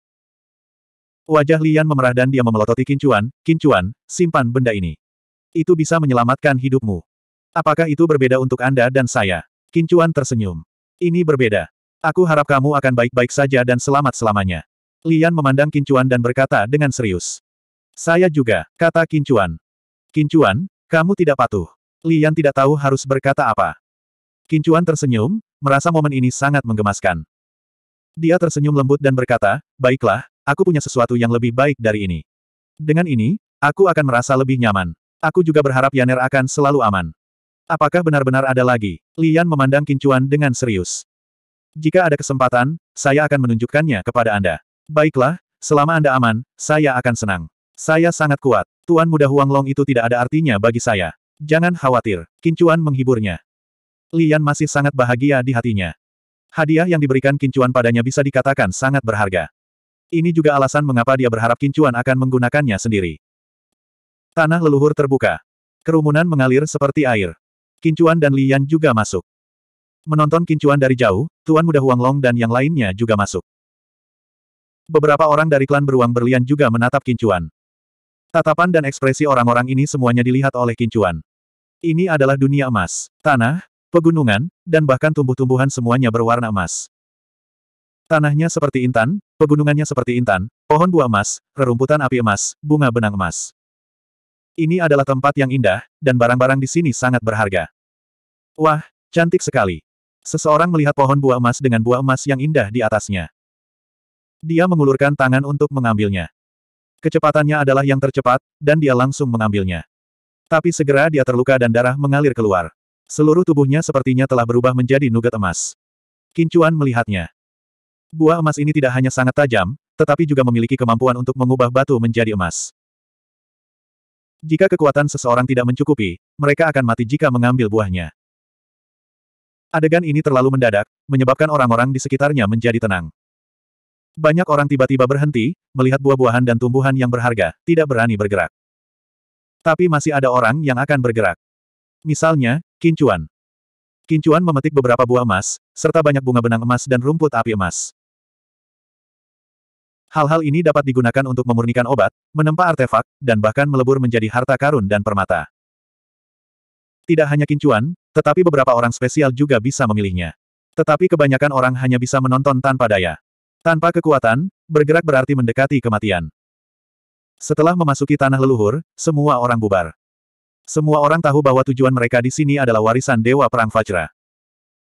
Wajah Lian memerah dan dia memelototi Kincuan, Kincuan, simpan benda ini. Itu bisa menyelamatkan hidupmu. Apakah itu berbeda untuk Anda dan saya? Kincuan tersenyum. Ini berbeda. Aku harap kamu akan baik-baik saja dan selamat selamanya. Lian memandang Kincuan dan berkata dengan serius. Saya juga, kata Kincuan. Kincuan, kamu tidak patuh. Lian tidak tahu harus berkata apa. Kincuan tersenyum, merasa momen ini sangat menggemaskan. Dia tersenyum lembut dan berkata, baiklah, aku punya sesuatu yang lebih baik dari ini. Dengan ini, aku akan merasa lebih nyaman. Aku juga berharap Yaner akan selalu aman. Apakah benar-benar ada lagi? Lian memandang Kincuan dengan serius. Jika ada kesempatan, saya akan menunjukkannya kepada Anda. Baiklah, selama Anda aman, saya akan senang. Saya sangat kuat. Tuan muda Huang Long itu tidak ada artinya bagi saya. Jangan khawatir, Kincuan menghiburnya. Lian masih sangat bahagia di hatinya. Hadiah yang diberikan Kincuan padanya bisa dikatakan sangat berharga. Ini juga alasan mengapa dia berharap Kincuan akan menggunakannya sendiri. Tanah leluhur terbuka. Kerumunan mengalir seperti air. Kincuan dan Lian juga masuk. Menonton kincuan dari jauh, Tuan Muda Huang Long dan yang lainnya juga masuk. Beberapa orang dari klan beruang berlian juga menatap kincuan. Tatapan dan ekspresi orang-orang ini semuanya dilihat oleh kincuan. Ini adalah dunia emas. Tanah, pegunungan, dan bahkan tumbuh-tumbuhan semuanya berwarna emas. Tanahnya seperti intan, pegunungannya seperti intan, pohon buah emas, rerumputan api emas, bunga benang emas. Ini adalah tempat yang indah, dan barang-barang di sini sangat berharga. Wah, cantik sekali. Seseorang melihat pohon buah emas dengan buah emas yang indah di atasnya. Dia mengulurkan tangan untuk mengambilnya. Kecepatannya adalah yang tercepat, dan dia langsung mengambilnya. Tapi segera dia terluka dan darah mengalir keluar. Seluruh tubuhnya sepertinya telah berubah menjadi nugat emas. Kincuan melihatnya. Buah emas ini tidak hanya sangat tajam, tetapi juga memiliki kemampuan untuk mengubah batu menjadi emas. Jika kekuatan seseorang tidak mencukupi, mereka akan mati jika mengambil buahnya. Adegan ini terlalu mendadak, menyebabkan orang-orang di sekitarnya menjadi tenang. Banyak orang tiba-tiba berhenti, melihat buah-buahan dan tumbuhan yang berharga, tidak berani bergerak. Tapi masih ada orang yang akan bergerak. Misalnya, kincuan. Kincuan memetik beberapa buah emas, serta banyak bunga benang emas dan rumput api emas. Hal-hal ini dapat digunakan untuk memurnikan obat, menempa artefak, dan bahkan melebur menjadi harta karun dan permata. Tidak hanya kincuan, tetapi beberapa orang spesial juga bisa memilihnya. Tetapi kebanyakan orang hanya bisa menonton tanpa daya. Tanpa kekuatan, bergerak berarti mendekati kematian. Setelah memasuki tanah leluhur, semua orang bubar. Semua orang tahu bahwa tujuan mereka di sini adalah warisan Dewa Perang Fajra.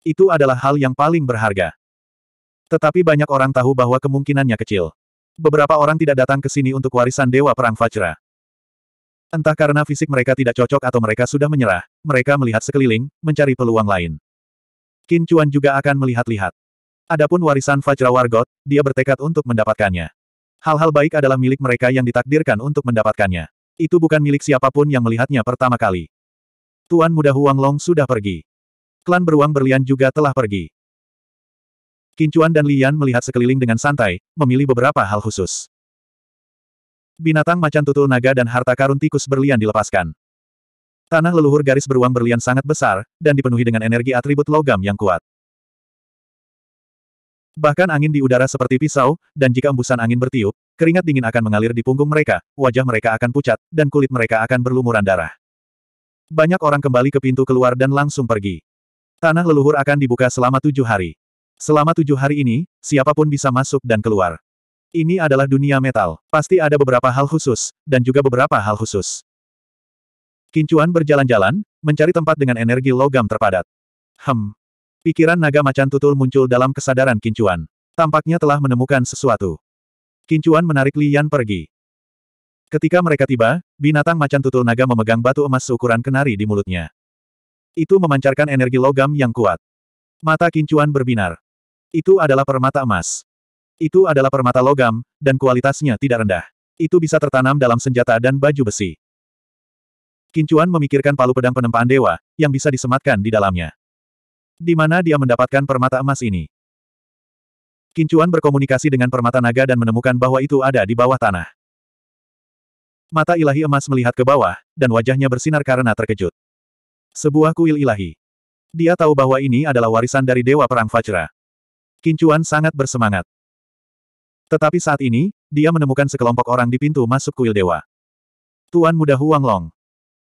Itu adalah hal yang paling berharga. Tetapi banyak orang tahu bahwa kemungkinannya kecil. Beberapa orang tidak datang ke sini untuk warisan Dewa Perang Fajra. Entah karena fisik mereka tidak cocok atau mereka sudah menyerah, mereka melihat sekeliling, mencari peluang lain. Qin Chuan juga akan melihat-lihat. Adapun warisan Fajra Wargot, dia bertekad untuk mendapatkannya. Hal-hal baik adalah milik mereka yang ditakdirkan untuk mendapatkannya. Itu bukan milik siapapun yang melihatnya pertama kali. Tuan Muda Huang Long sudah pergi. Klan beruang berlian juga telah pergi. Qin Chuan dan Lian melihat sekeliling dengan santai, memilih beberapa hal khusus. Binatang macan tutul naga dan harta karun tikus berlian dilepaskan. Tanah leluhur garis beruang berlian sangat besar, dan dipenuhi dengan energi atribut logam yang kuat. Bahkan angin di udara seperti pisau, dan jika embusan angin bertiup, keringat dingin akan mengalir di punggung mereka, wajah mereka akan pucat, dan kulit mereka akan berlumuran darah. Banyak orang kembali ke pintu keluar dan langsung pergi. Tanah leluhur akan dibuka selama tujuh hari. Selama tujuh hari ini, siapapun bisa masuk dan keluar. Ini adalah dunia metal. Pasti ada beberapa hal khusus, dan juga beberapa hal khusus. Kincuan berjalan-jalan, mencari tempat dengan energi logam terpadat. Hem. Pikiran naga macan tutul muncul dalam kesadaran Kincuan. Tampaknya telah menemukan sesuatu. Kincuan menarik Lian pergi. Ketika mereka tiba, binatang macan tutul naga memegang batu emas seukuran kenari di mulutnya. Itu memancarkan energi logam yang kuat. Mata kincuan berbinar. Itu adalah permata emas. Itu adalah permata logam, dan kualitasnya tidak rendah. Itu bisa tertanam dalam senjata dan baju besi. Kincuan memikirkan palu pedang penempaan dewa, yang bisa disematkan di dalamnya. Di mana dia mendapatkan permata emas ini? Kincuan berkomunikasi dengan permata naga dan menemukan bahwa itu ada di bawah tanah. Mata ilahi emas melihat ke bawah, dan wajahnya bersinar karena terkejut. Sebuah kuil ilahi. Dia tahu bahwa ini adalah warisan dari Dewa Perang Fajra. Kincuan sangat bersemangat. Tetapi saat ini, dia menemukan sekelompok orang di pintu masuk kuil dewa. Tuan muda Huang Long.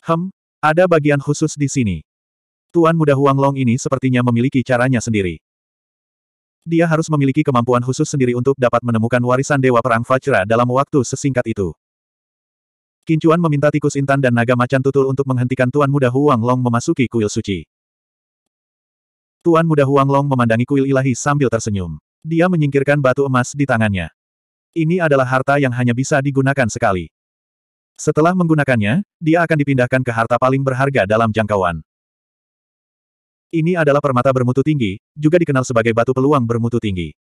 Hem, ada bagian khusus di sini. Tuan muda Huang Long ini sepertinya memiliki caranya sendiri. Dia harus memiliki kemampuan khusus sendiri untuk dapat menemukan warisan Dewa Perang Vajra dalam waktu sesingkat itu. Kincuan meminta tikus intan dan naga macan tutul untuk menghentikan Tuan Muda Huang Long memasuki kuil suci. Tuan Muda Huang Long memandangi kuil ilahi sambil tersenyum. Dia menyingkirkan batu emas di tangannya. Ini adalah harta yang hanya bisa digunakan sekali. Setelah menggunakannya, dia akan dipindahkan ke harta paling berharga dalam jangkauan. Ini adalah permata bermutu tinggi, juga dikenal sebagai batu peluang bermutu tinggi.